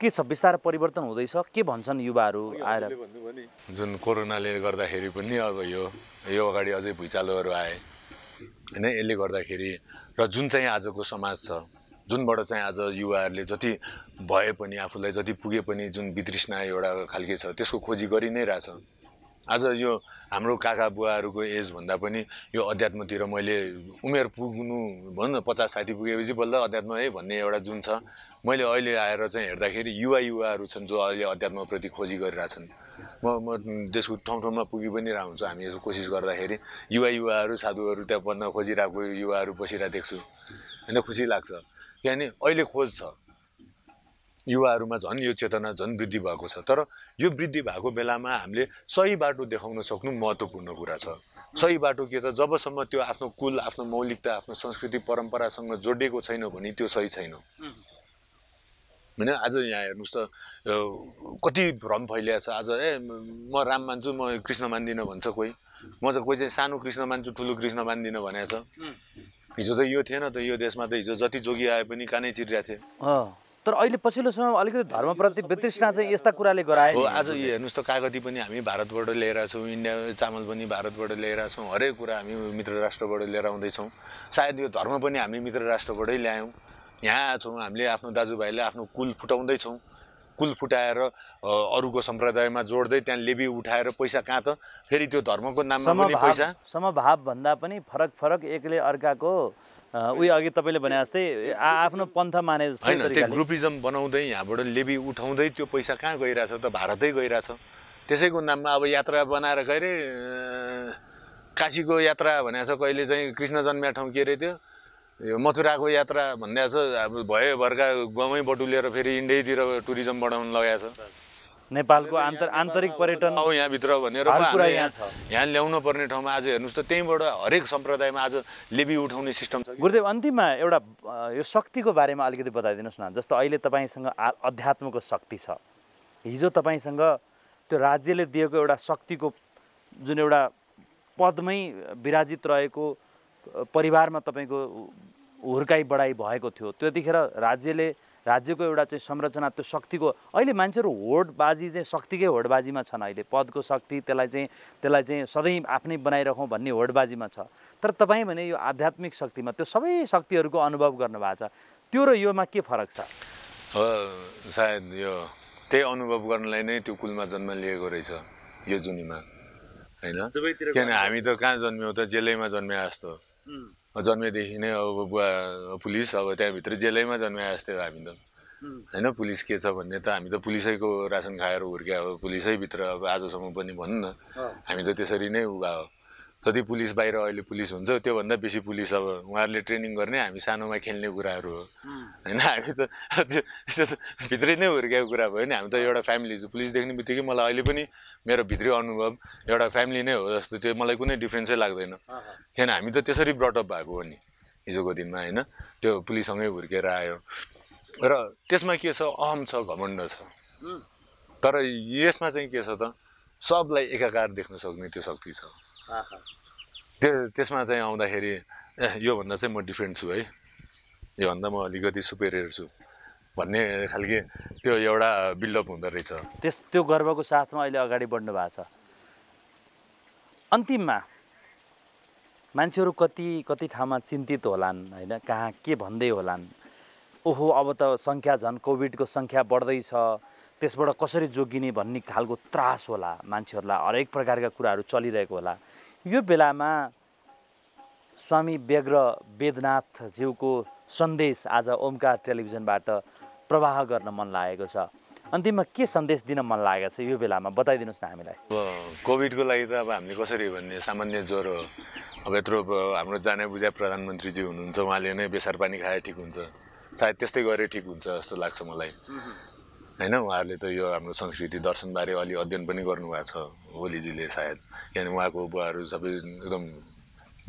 के छ बिस्तारै परिवर्तन हुँदैछ के भन्छन् युवाहरू आएर जुन कोरोनाले गर्दाखेरि पनि अब यो यो अगाडि अझै भुइँचालोहरू आए होइन यसले गर्दाखेरि र जुन चाहिँ आजको समाज छ जुनबाट चाहिँ आज युवाहरूले जति भए पनि आफूलाई जति पुगे पनि जुन वितृष्णा एउटा खालके छ त्यसको खोजी गरि नै रहेछ आज यो हाम्रो काका बुवाहरूको एजभन्दा पनि यो अध्यात्मतिर मैले उमेर पुग्नु भनौँ न पचास साठी पुगेपछि बल्ल अध्यात्म है भन्ने एउटा जुन छ मैले अहिले आएर चाहिँ हेर्दाखेरि युवा युवाहरू छन् जो अहिले अध्यात्मप्रति खोजी गरिरहेछन् म म देशको ठाउँ ठाउँमा पुगि पनि रहेको हुन्छु हामी यसो कोसिस गर्दाखेरि युवा युवाहरू साधुहरू त्यहाँ बन्न खोजिरहेको युवाहरू बसिरहेको देख्छु होइन खुसी लाग्छ किनभने अहिले खोज छ युवाहरूमा झन् यो चेतना झन् वृद्धि भएको छ तर यो वृद्धि भएको बेलामा हामीले सही बाटो देखाउन सक्नु महत्त्वपूर्ण कुरा छ सही बाटो के त जबसम्म त्यो आफ्नो कुल आफ्नो मौलिकता आफ्नो संस्कृति परम्परासँग जोडिएको छैन भने त्यो सही छैन होइन आज यहाँ हेर्नुहोस् त कति भ्रम फैलिएको छ आज ए म राम मान्छु म कृष्ण मान्दिनँ भन्छ कोही म त कोही चाहिँ सानो कृष्ण मान्छु ठुलो कृष्ण मान्दिनँ भनेको छ हिजो त यो थिएन त यो देशमा त हिजो जति जोगी आए पनि कानै चिरिरहेको थियो तर अहिले पछिल्लो समय अलिकति धर्मप्रति वितृष्णा चाहिँ यस्ता कुराले गरायो हो आज यो हेर्नुहोस् त कागती पनि हामी भारतबाट लिएर छौँ इन्डिया चामल पनि भारतबाट लिएर छौँ हरेक कुरा हामी मित्र राष्ट्रबाट लिएर आउँदैछौँ सायद यो धर्म पनि हामी मित्र राष्ट्रबाटै ल्यायौँ यहाँ छौँ हामीले आफ्नो दाजुभाइले आफ्नो कुल फुटाउँदैछौँ कुल फुटाएर अरूको सम्प्रदायमा जोड्दै त्यहाँ लेबी उठाएर पैसा कहाँ त फेरि त्यो धर्मको नाममा पनि पैसा समभाव भन्दा पनि फरक फरक एकले अर्काको उयो अघि तपाईँले भने जस्तै आफ्नो पन्थ माने होइन त्यो ग्रुपिजम बनाउँदै यहाँबाट लेबी उठाउँदै त्यो पैसा कहाँ गइरहेछ त भारतै गइरहेछ त्यसैको नाममा अब यात्रा बनाएर के काशीको यात्रा भनेको छ कहिले चाहिँ कृष्ण जन्म्या ठाउँ के अरे त्यो यो मथुराको यात्रा भन्ने छ अब भयो भर्खर गाउँ बटुलेर फेरि इन्डियातिर टुरिज्म बढाउन लगाएको छ नेपालको आन्तर आन्तरिक पर्यटन अब यहाँभित्र भनेर यहाँ ल्याउनु पर्ने ठाउँमा आज हेर्नुहोस् त त्यहीँबाट हरेक सम्प्रदायमा आज लेबी उठाउने सिस्टम छ गुरुदेव अन्तिममा एउटा यो शक्तिको बारेमा अलिकति बताइदिनुहोस् न जस्तो अहिले तपाईँसँग अध्यात्मको शक्ति छ हिजो तपाईँसँग त्यो राज्यले दिएको एउटा शक्तिको जुन एउटा पदमै विराजित रहेको परिवारमा तपाईँको हुर्काइ बढाइ भएको थियो त्यतिखेर राज्यले राज्यको एउटा चाहिँ संरचना त्यो शक्तिको अहिले मान्छेहरू होडबाजी चाहिँ शक्तिकै होडबाजीमा छन् अहिले पदको शक्ति त्यसलाई चाहिँ त्यसलाई चाहिँ सधैँ आफ्नै बनाइराखौँ भन्ने होडबाजीमा छ तर तपाईँ भने यो आध्यात्मिक शक्तिमा त्यो सबै शक्तिहरूको अनुभव गर्नुभएको छ त्यो र योमा के फरक छ सायद यो त्यही अनुभव गर्नलाई नै त्यो कुलमा जन्म लिएको रहेछ यो जुनीमा होइन किनभने हामी त कहाँ जन्म्यौँ त जेलैमा जन्मे जस्तो जन्मेदेखि नै अब बुवा पुलिस अब त्यहाँभित्र जेलैमा जन्मे जस्तै हो हामी त होइन पुलिस के छ भन्ने त हामी त पुलिसैको रासन खाएर हुर्क्या अब पुलिसैभित्र अब आजसम्म पनि भनौँ न हामी त त्यसरी नै उभा हो जति पुलिस बाहिर अहिले पुलिस हुन्छ त्योभन्दा बेसी पुलिस अब उहाँहरूले ट्रेनिङ गर्ने हामी सानोमा खेल्ने कुराहरू हो होइन हामी त त्यो भित्रै नै हुर्क्याएको कुरा भयो नि हामी त एउटा फ्यामिली पुलिस देख्ने बित्तिकै मलाई अहिले पनि मेरो भित्री अनुभव एउटा फ्यामिली नै हो जस्तो त्यो मलाई कुनै डिफ्रेन्सै लाग्दैन किन हामी त त्यसरी ब्रटअप भएको हो नि हिजोको दिनमा होइन त्यो पुलिससँगै हुर्केर आयो र त्यसमा के छ अहम छ घमण्ड छ तर यसमा चाहिँ के छ त सबलाई एकाकार देख्न सक्ने त्यो शक्ति छ त्यो त्यसमा चाहिँ आउँदाखेरि ए योभन्दा चाहिँ म डिफ्रेन्ट छु है योभन्दा म अलिकति सुपेरियर छु भन्ने खालके त्यो एउटा बिल्डअप हुँदो रहेछ त्यस त्यो गर्वको साथमा अहिले अगाडि बढ्नु भएको छ अन्तिममा मान्छेहरू कति कति ठाउँमा चिन्तित होलान् होइन कहाँ के भन्दै होलान् ओहो अब त सङ्ख्या झन् कोभिडको सङ्ख्या बढ्दैछ त्यसबाट कसरी जोगिने भन्ने खालको त्रास होला मान्छेहरूलाई हरेक प्रकारका कुराहरू चलिरहेको होला यो बेलामा स्वामी व्यग्र वेदनाथ सन्देश आज ओमकार टेलिभिजनबाट प्रवाह गर्न मन लागेको छ अन्तिममा के सन्देश दिन मन लागेको छ यो बेलामा बताइदिनुहोस् न हामीलाई अब कोभिडको लागि त अब हामीले कसरी भन्ने सामान्य ज्वरो अब यत्रो हाम्रो जाने बुझाइ प्रधानमन्त्रीजी हुनुहुन्छ उहाँले नै बेसार पानी खाए ठिक हुन्छ सायद त्यस्तै गरे ठिक हुन्छ जस्तो लाग्छ मलाई होइन उहाँहरूले त यो हाम्रो संस्कृति दर्शनबारे अलि अध्ययन पनि गर्नुभएको छ होलीजीले सायद किनभने उहाँको बुवाहरू सबै एकदम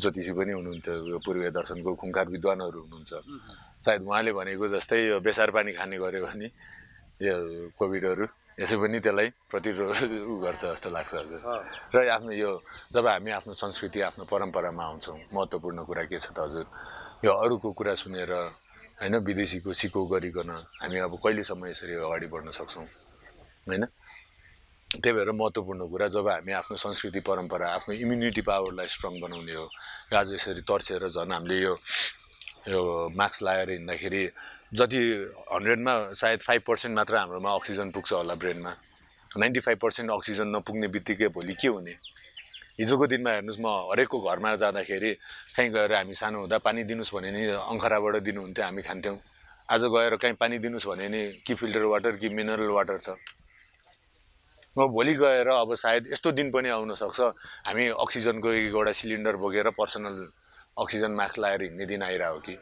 ज्योतिषी पनि हुनुहुन्थ्यो यो पूर्वीय दर्शनको खुङ्खार विद्वानहरू हुनुहुन्छ सायद उहाँले भनेको जस्तै यो बेसार पानी खाने गऱ्यो भने यो कोभिडहरू यसै पनि त्यसलाई प्रतिरोध गर्छ जस्तो लाग्छ हजुर र आफ्नो यो जब हामी आफ्नो संस्कृति आफ्नो परम्परामा आउँछौँ महत्त्वपूर्ण कुरा के छ त हजुर यो अरूको कुरा सुनेर होइन विदेशीको सिको गरिकन हामी अब कहिलेसम्म यसरी अगाडि बढ्न सक्छौँ होइन त्यही भएर महत्त्वपूर्ण कुरा जब हामी आफ्नो संस्कृति परम्परा आफ्नो इम्युनिटी पावरलाई स्ट्रङ बनाउने हो आज यसरी तर्सेर झन् हामीले यो यो मास्क लगाएर हिँड्दाखेरि जति हन्ड्रेडमा सायद फाइभ पर्सेन्ट मात्र हाम्रोमा अक्सिजन पुग्छ होला ब्रेनमा नाइन्टी फाइभ पर्सेन्ट अक्सिजन नपुग्ने बित्तिकै भोलि के हुने हिजोको दिनमा हेर्नुहोस् म हरेकको घरमा जाँदाखेरि कहीँ गएर हामी सानो हुँदा पानी दिनुहोस् भने नि अङ्खराबाट दिनुहुन्थ्यो हामी खान्थ्यौँ आज गएर कहीँ पानी दिनुहोस् भने नि कि फिल्टर वाटर कि मिनरल वाटर छ म भोलि गएर अब सायद यस्तो दिन पनि आउनसक्छ हामी अक्सिजनको एउटा सिलिन्डर बोकेर पर्सनल अक्सिजन मास्क लगाएर हिँड्ने दिन हो कि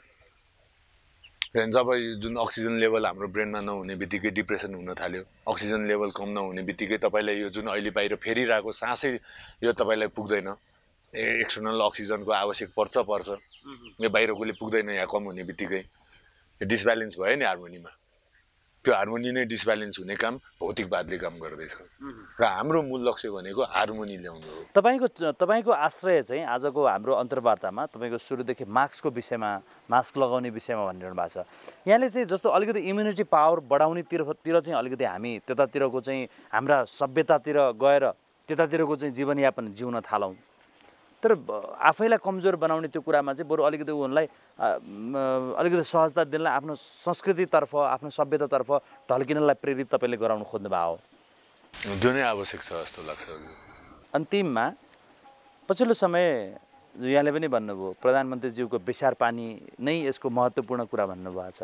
त्यहाँदेखि जब जुन अक्सिजन लेभल हाम्रो ब्रेनमा नहुने बित्तिकै डिप्रेसन हुन थाल्यो अक्सिजन लेभल कम नहुने बित्तिकै तपाईँलाई यो जुन अहिले बाहिर फेरिरहेको सासै यो तपाईँलाई पुग्दैन एक्सटर्नल अक्सिजनको आवश्यक पर्छ पर्छ यो बाहिरकोले पुग्दैन यहाँ कम हुने बित्तिकै डिसब्यालेन्स भयो नि हार्मोनीमा त्यो हार्मोनी नै डिसब्यालेन्स हुने काम भौतिकवादले काम गर्दैछ र हाम्रो मूल लक्ष्य भनेको हार्मोनी ल्याउनु हो तपाईँको तपाईँको आश्रय चाहिँ आजको हाम्रो अन्तर्वार्तामा तपाईँको सुरुदेखि मास्कको विषयमा मास्क लगाउने विषयमा भनिरहनु भएको छ यहाँले चाहिँ जस्तो अलिकति इम्युनिटी पावर बढाउनेतिरतिर चाहिँ अलिकति हामी त्यतातिरको चाहिँ हाम्रा सभ्यतातिर गएर त्यतातिरको चाहिँ जीवनयापन जिउन थालौँ तर आफैलाई कमजोर बनाउने त्यो कुरामा चाहिँ बरु अलिकति उनलाई अलिकति सहजता दिनलाई आफ्नो संस्कृतितर्फ आफ्नो सभ्यतातर्फ ढल्किनलाई प्रेरित तपाईँले गराउनु भएको हो त्यो नै आवश्यक छ जस्तो लाग्छ अन्तिममा पछिल्लो समय यहाँले पनि भन्नुभयो प्रधानमन्त्रीज्यूको विचार पानी नै यसको महत्त्वपूर्ण कुरा भन्नुभएको छ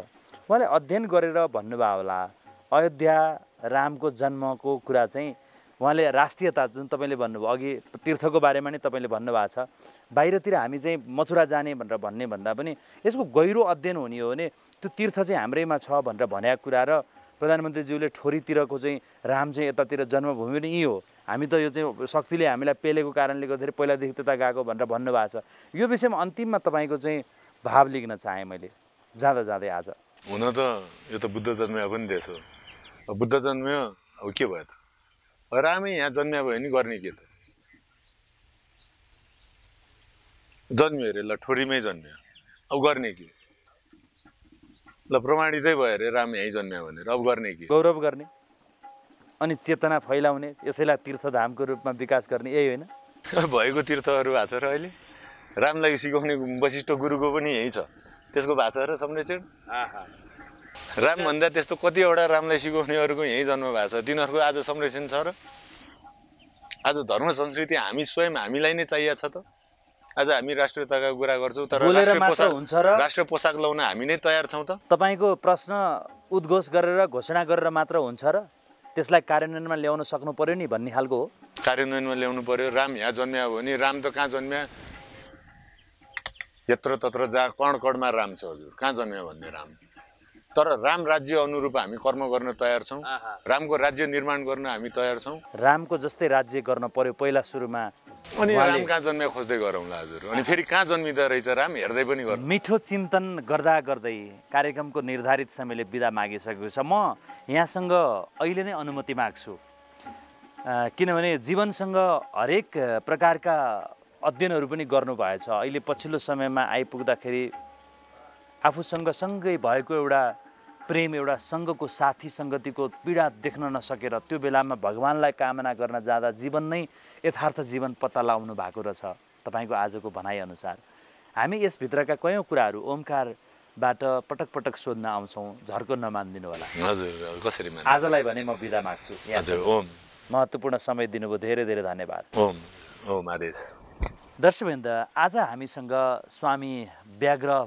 उहाँले अध्ययन गरेर भन्नुभयो होला अयोध्या रामको जन्मको कुरा चाहिँ उहाँले राष्ट्रियता जुन तपाईँले भन्नुभयो अघि तीर्थको बारेमा नै तपाईँले भन्नुभएको छ बाहिरतिर हामी चाहिँ मथुरा जाने भनेर भन्ने भन्दा पनि यसको गहिरो अध्ययन हुने हो भने त्यो तीर्थ चाहिँ हाम्रैमा छ भनेर भनेको कुरा र प्रधानमन्त्रीज्यूले ठोरीतिरको चाहिँ राम चाहिँ यतातिर जन्मभूमि पनि यी हो हामी त यो चाहिँ शक्तिले हामीलाई पेलेको कारणले गर्दाखेरि पहिलादेखि त्यता गएको भनेर भन्नुभएको छ यो विषयमा अन्तिममा तपाईँको चाहिँ भाव लेख्न चाहेँ मैले जाँदा जाँदै आज हुन त यो त बुद्ध जन्म पनि देश हो बुद्ध जन्म अब के भयो त रामै यहाँ जन्मियो भयो भने गर्ने के त जन्मियो अरे ल ठोरीमै जन्मियो अब गर्ने के ल प्रमाणितै भयो अरे राम यहीँ जन्म्या भनेर अब गर्ने के गौरव गर्ने अनि चेतना फैलाउने यसैलाई तीर्थधामको रूपमा विकास गर्ने यही होइन भएको तीर्थहरू भएको छ र अहिले रामलाई सिकाउने वशिष्ठ गुरुको पनि यही छ त्यसको भाषा र संरक्षण रामभन्दा त्यस्तो कतिवटा रामलाई सिकाउनेहरूको यहीँ जन्म भएको छ तिनीहरूको आज संरक्षण छ र आज धर्म संस्कृति हामी स्वयं हामीलाई नै चाहिएको छ त आज हामी राष्ट्रियताको कुरा गर्छौँ तर हुन्छ र राष्ट्र पोसाक लाउन हामी नै तयार छौँ त तपाईँको प्रश्न उद्घोष गरेर घोषणा गरेर मात्र हुन्छ र त्यसलाई कार्यान्वयनमा ल्याउन सक्नु पर्यो नि भन्ने खालको हो कार्यान्वयनमा ल्याउनु पर्यो राम यहाँ जन्म्या हो भने राम त कहाँ जन्म्या यत्र तत्र जहाँ कण कणमा राम छ हजुर कहाँ जन्म्या भन्ने राम तर राम राज्य अनुरूप हामी कर्म गर्न तयार छौँ रामको राज्य निर्माण गर्न हामी तयार छौँ रामको जस्तै राज्य गर्न पर्यो पहिला सुरुमा अनि राम कहाँ जन्मे खोज्दै गरौँला हजुर अनि फेरि कहाँ जन्मिँदो रहेछ राम हेर्दै पनि गर मिठो चिन्तन गर्दा गर्दै कार्यक्रमको निर्धारित समयले विदा मागिसकेको छ म यहाँसँग अहिले नै अनुमति माग्छु किनभने जीवनसँग हरेक प्रकारका अध्ययनहरू पनि गर्नुभएछ अहिले पछिल्लो समयमा आइपुग्दाखेरि आफूसँग सँगै भएको एउटा प्रेम एउटा सङ्घको साथी सङ्गतिको पीडा देख्न नसकेर त्यो बेलामा भगवान्लाई कामना गर्न जाँदा जीवन नै यथार्थ जीवन पत्ता लगाउनु भएको रहेछ तपाईँको आजको भनाइअनुसार हामी यसभित्रका कयौँ कुराहरू ओमकारबाट पटक पटक सोध्न आउँछौँ झर्को नमानिदिनु होला हजुर कसरी आजलाई भने म बिदा माग्छु हजुर ओम महत्त्वपूर्ण समय दिनुभयो धेरै धेरै धन्यवाद ओम ओम आदेश दर्शकवृन्द आज हामीसँग स्वामी व्याघ्र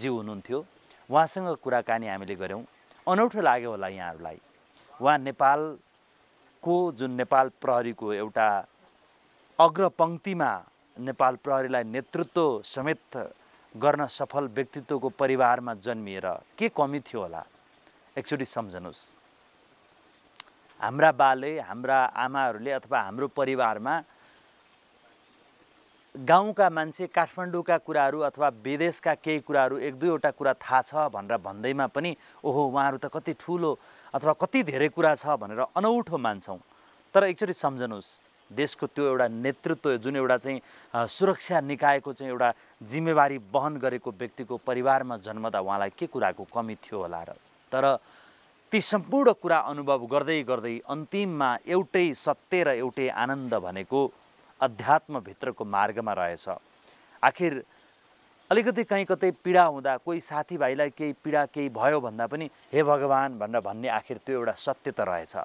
जी हुनुहुन्थ्यो उहाँसँग कुराकानी हामीले गऱ्यौँ अनौठो लाग्यो होला यहाँहरूलाई उहाँ नेपालको जुन नेपाल प्रहरीको एउटा अग्रपङ्क्तिमा नेपाल प्रहरीलाई नेतृत्व समेत गर्न सफल व्यक्तित्वको परिवारमा जन्मिएर के कमी थियो होला एकचोटि सम्झनुहोस् हाम्रा बाले हाम्रा आमाहरूले अथवा हाम्रो परिवारमा गाउँका मान्छे काठमाडौँका कुराहरू अथवा विदेशका केही कुराहरू एक दुईवटा कुरा थाहा छ भनेर भन्दैमा पनि ओहो उहाँहरू त कति ठुलो अथवा कति धेरै कुरा छ भनेर अनौठो मान्छौँ तर एकचोटि सम्झनुहोस् देशको त्यो एउटा नेतृत्व जुन एउटा चाहिँ सुरक्षा निकायको चाहिँ एउटा जिम्मेवारी वहन गरेको व्यक्तिको परिवारमा जन्मदा उहाँलाई के कुराको कमी थियो होला र तर ती सम्पूर्ण कुरा अनुभव गर्दै गर्दै अन्तिममा एउटै सत्य र एउटै आनन्द भनेको अध्यात्मभित्रको मार्गमा रहेछ आखिर अलिकति कहीँ कतै पीडा हुँदा कोही साथीभाइलाई केही पीडा केही भयो भन्दा पनि हे भगवान् भनेर भन्ने आखिर त्यो एउटा सत्य त रहेछ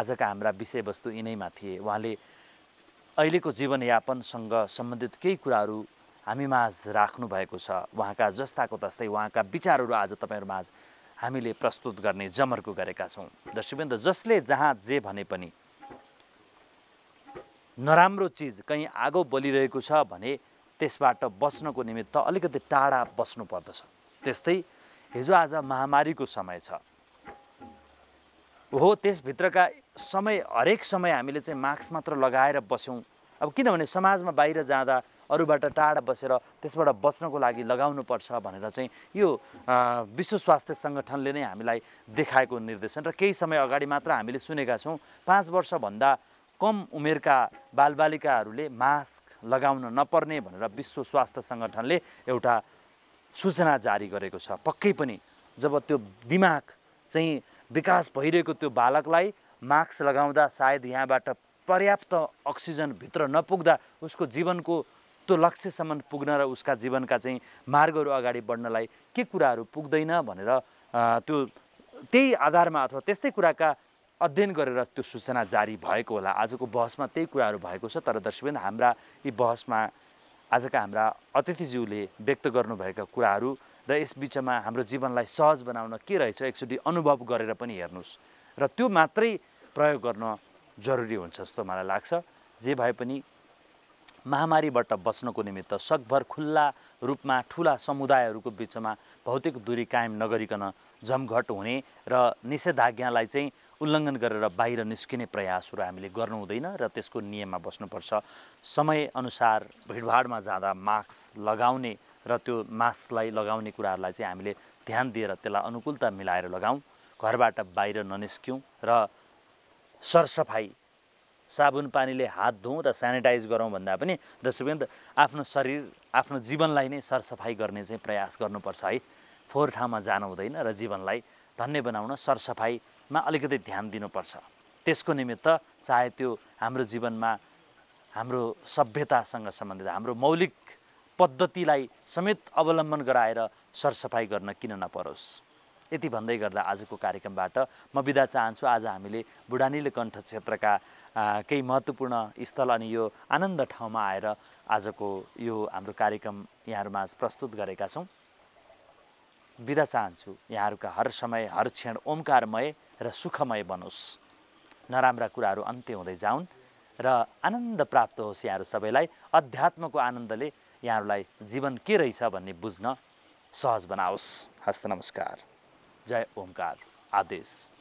आजका हाम्रा विषयवस्तु यिनैमा थिए उहाँले अहिलेको जीवनयापनसँग सम्बन्धित केही कुराहरू हामी माझ राख्नु भएको छ उहाँका जस्ताको तस्तै उहाँका विचारहरू आज तपाईँहरूमाझ हामीले प्रस्तुत गर्ने जमर्को गरेका छौँ दर्शकबिन्दु जसले जहाँ जे भने पनि नराम्रो चिज कहीँ आगो बलिरहेको छ भने त्यसबाट बस्नको निमित्त अलिकति टाढा बस्नु पर्दछ त्यस्तै हिजो आज महामारीको समय छ हो त्यसभित्रका समय हरेक समय हामीले चाहिँ मास्क मात्र लगाएर बस्यौँ अब किनभने समाजमा बाहिर जाँदा अरूबाट टाढा बसेर त्यसबाट बच्नको लागि लगाउनुपर्छ भनेर चाहिँ यो विश्व स्वास्थ्य सङ्गठनले नै हामीलाई देखाएको निर्देशन र केही समय अगाडि मात्र हामीले सुनेका छौँ पाँच वर्षभन्दा कम उमेरका बालबालिकाहरूले मास्क लगाउन नपर्ने भनेर विश्व स्वास्थ्य सङ्गठनले एउटा सूचना जारी गरेको छ पक्कै पनि जब त्यो दिमाग चाहिँ विकास भइरहेको त्यो बालकलाई मास्क लगाउँदा सायद यहाँबाट पर्याप्त अक्सिजनभित्र नपुग्दा उसको जीवनको त्यो लक्ष्यसम्म पुग्न र उसका जीवनका चाहिँ मार्गहरू अगाडि बढ्नलाई के कुराहरू पुग्दैन भनेर त्यो त्यही आधारमा अथवा त्यस्तै कुराका अध्ययन गरेर त्यो सूचना जारी भएको होला आजको बहसमा त्यही कुराहरू भएको छ तर दर्शकबिन हाम्रा यी बहसमा आजका हाम्रा अतिथिज्यूले व्यक्त गर्नुभएका कुराहरू र यस बिचमा हाम्रो जीवनलाई सहज बनाउन के रहेछ एकचोटि अनुभव गरेर पनि हेर्नुहोस् र त्यो मात्रै प्रयोग गर्न जरुरी हुन्छ जस्तो मलाई लाग्छ जे भए पनि महामारीबाट बच्नको निमित्त सकभर खुल्ला रूपमा ठुला समुदायहरूको बिचमा भौतिक दूरी कायम नगरिकन जमघट हुने र निषेधाज्ञालाई चाहिँ उल्लङ्घन गरेर बाहिर निस्किने प्रयासहरू हामीले गर्नु हुँदैन र त्यसको नियममा बस्नुपर्छ समयअनुसार भिडभाडमा जाँदा मास्क लगाउने र त्यो मास्कलाई लगाउने कुराहरूलाई चाहिँ हामीले ध्यान दिएर त्यसलाई अनुकूलता मिलाएर लगाउँ घरबाट बाहिर ननिस्क्यौँ र सरसफाइ साबुन पानीले हात धुउँ र सेनिटाइज गरौँ भन्दा पनि दर्शकवृन्द आफ्नो शरीर आफ्नो जीवनलाई नै सरसफाइ गर्ने चाहिँ प्रयास गर्नुपर्छ है फोहोर ठाउँमा जानु हुँदैन र जीवनलाई धन्य बनाउन सरसफाइ मा अलिकति ध्यान दिनुपर्छ त्यसको निमित्त चाहे त्यो हाम्रो जीवनमा हाम्रो सभ्यतासँग सम्बन्धित हाम्रो मौलिक पद्धतिलाई समेत अवलम्बन गराएर सरसफाइ गर्न किन नपरोस् यति भन्दै गर्दा आजको कार्यक्रमबाट म बिदा चाहन्छु आज हामीले बुढानीले कण्ठ क्षेत्रका केही महत्त्वपूर्ण स्थल अनि यो आनन्द ठाउँमा आएर आजको यो हाम्रो कार्यक्रम यहाँहरूमा प्रस्तुत गरेका छौँ बिदा चाहन्छु यहाँहरूका हर समय हर क्षण ओमकारमय र सुखमय बनोस् नराम्रा कुराहरू अन्त्य हुँदै जाउन् र आनन्द प्राप्त होस् यहाँहरू सबैलाई अध्यात्मको आनन्दले यहाँहरूलाई जीवन के रहेछ भन्ने बुझ्न सहज बनाओस् हस्त नमस्कार जय ओमकार आदेश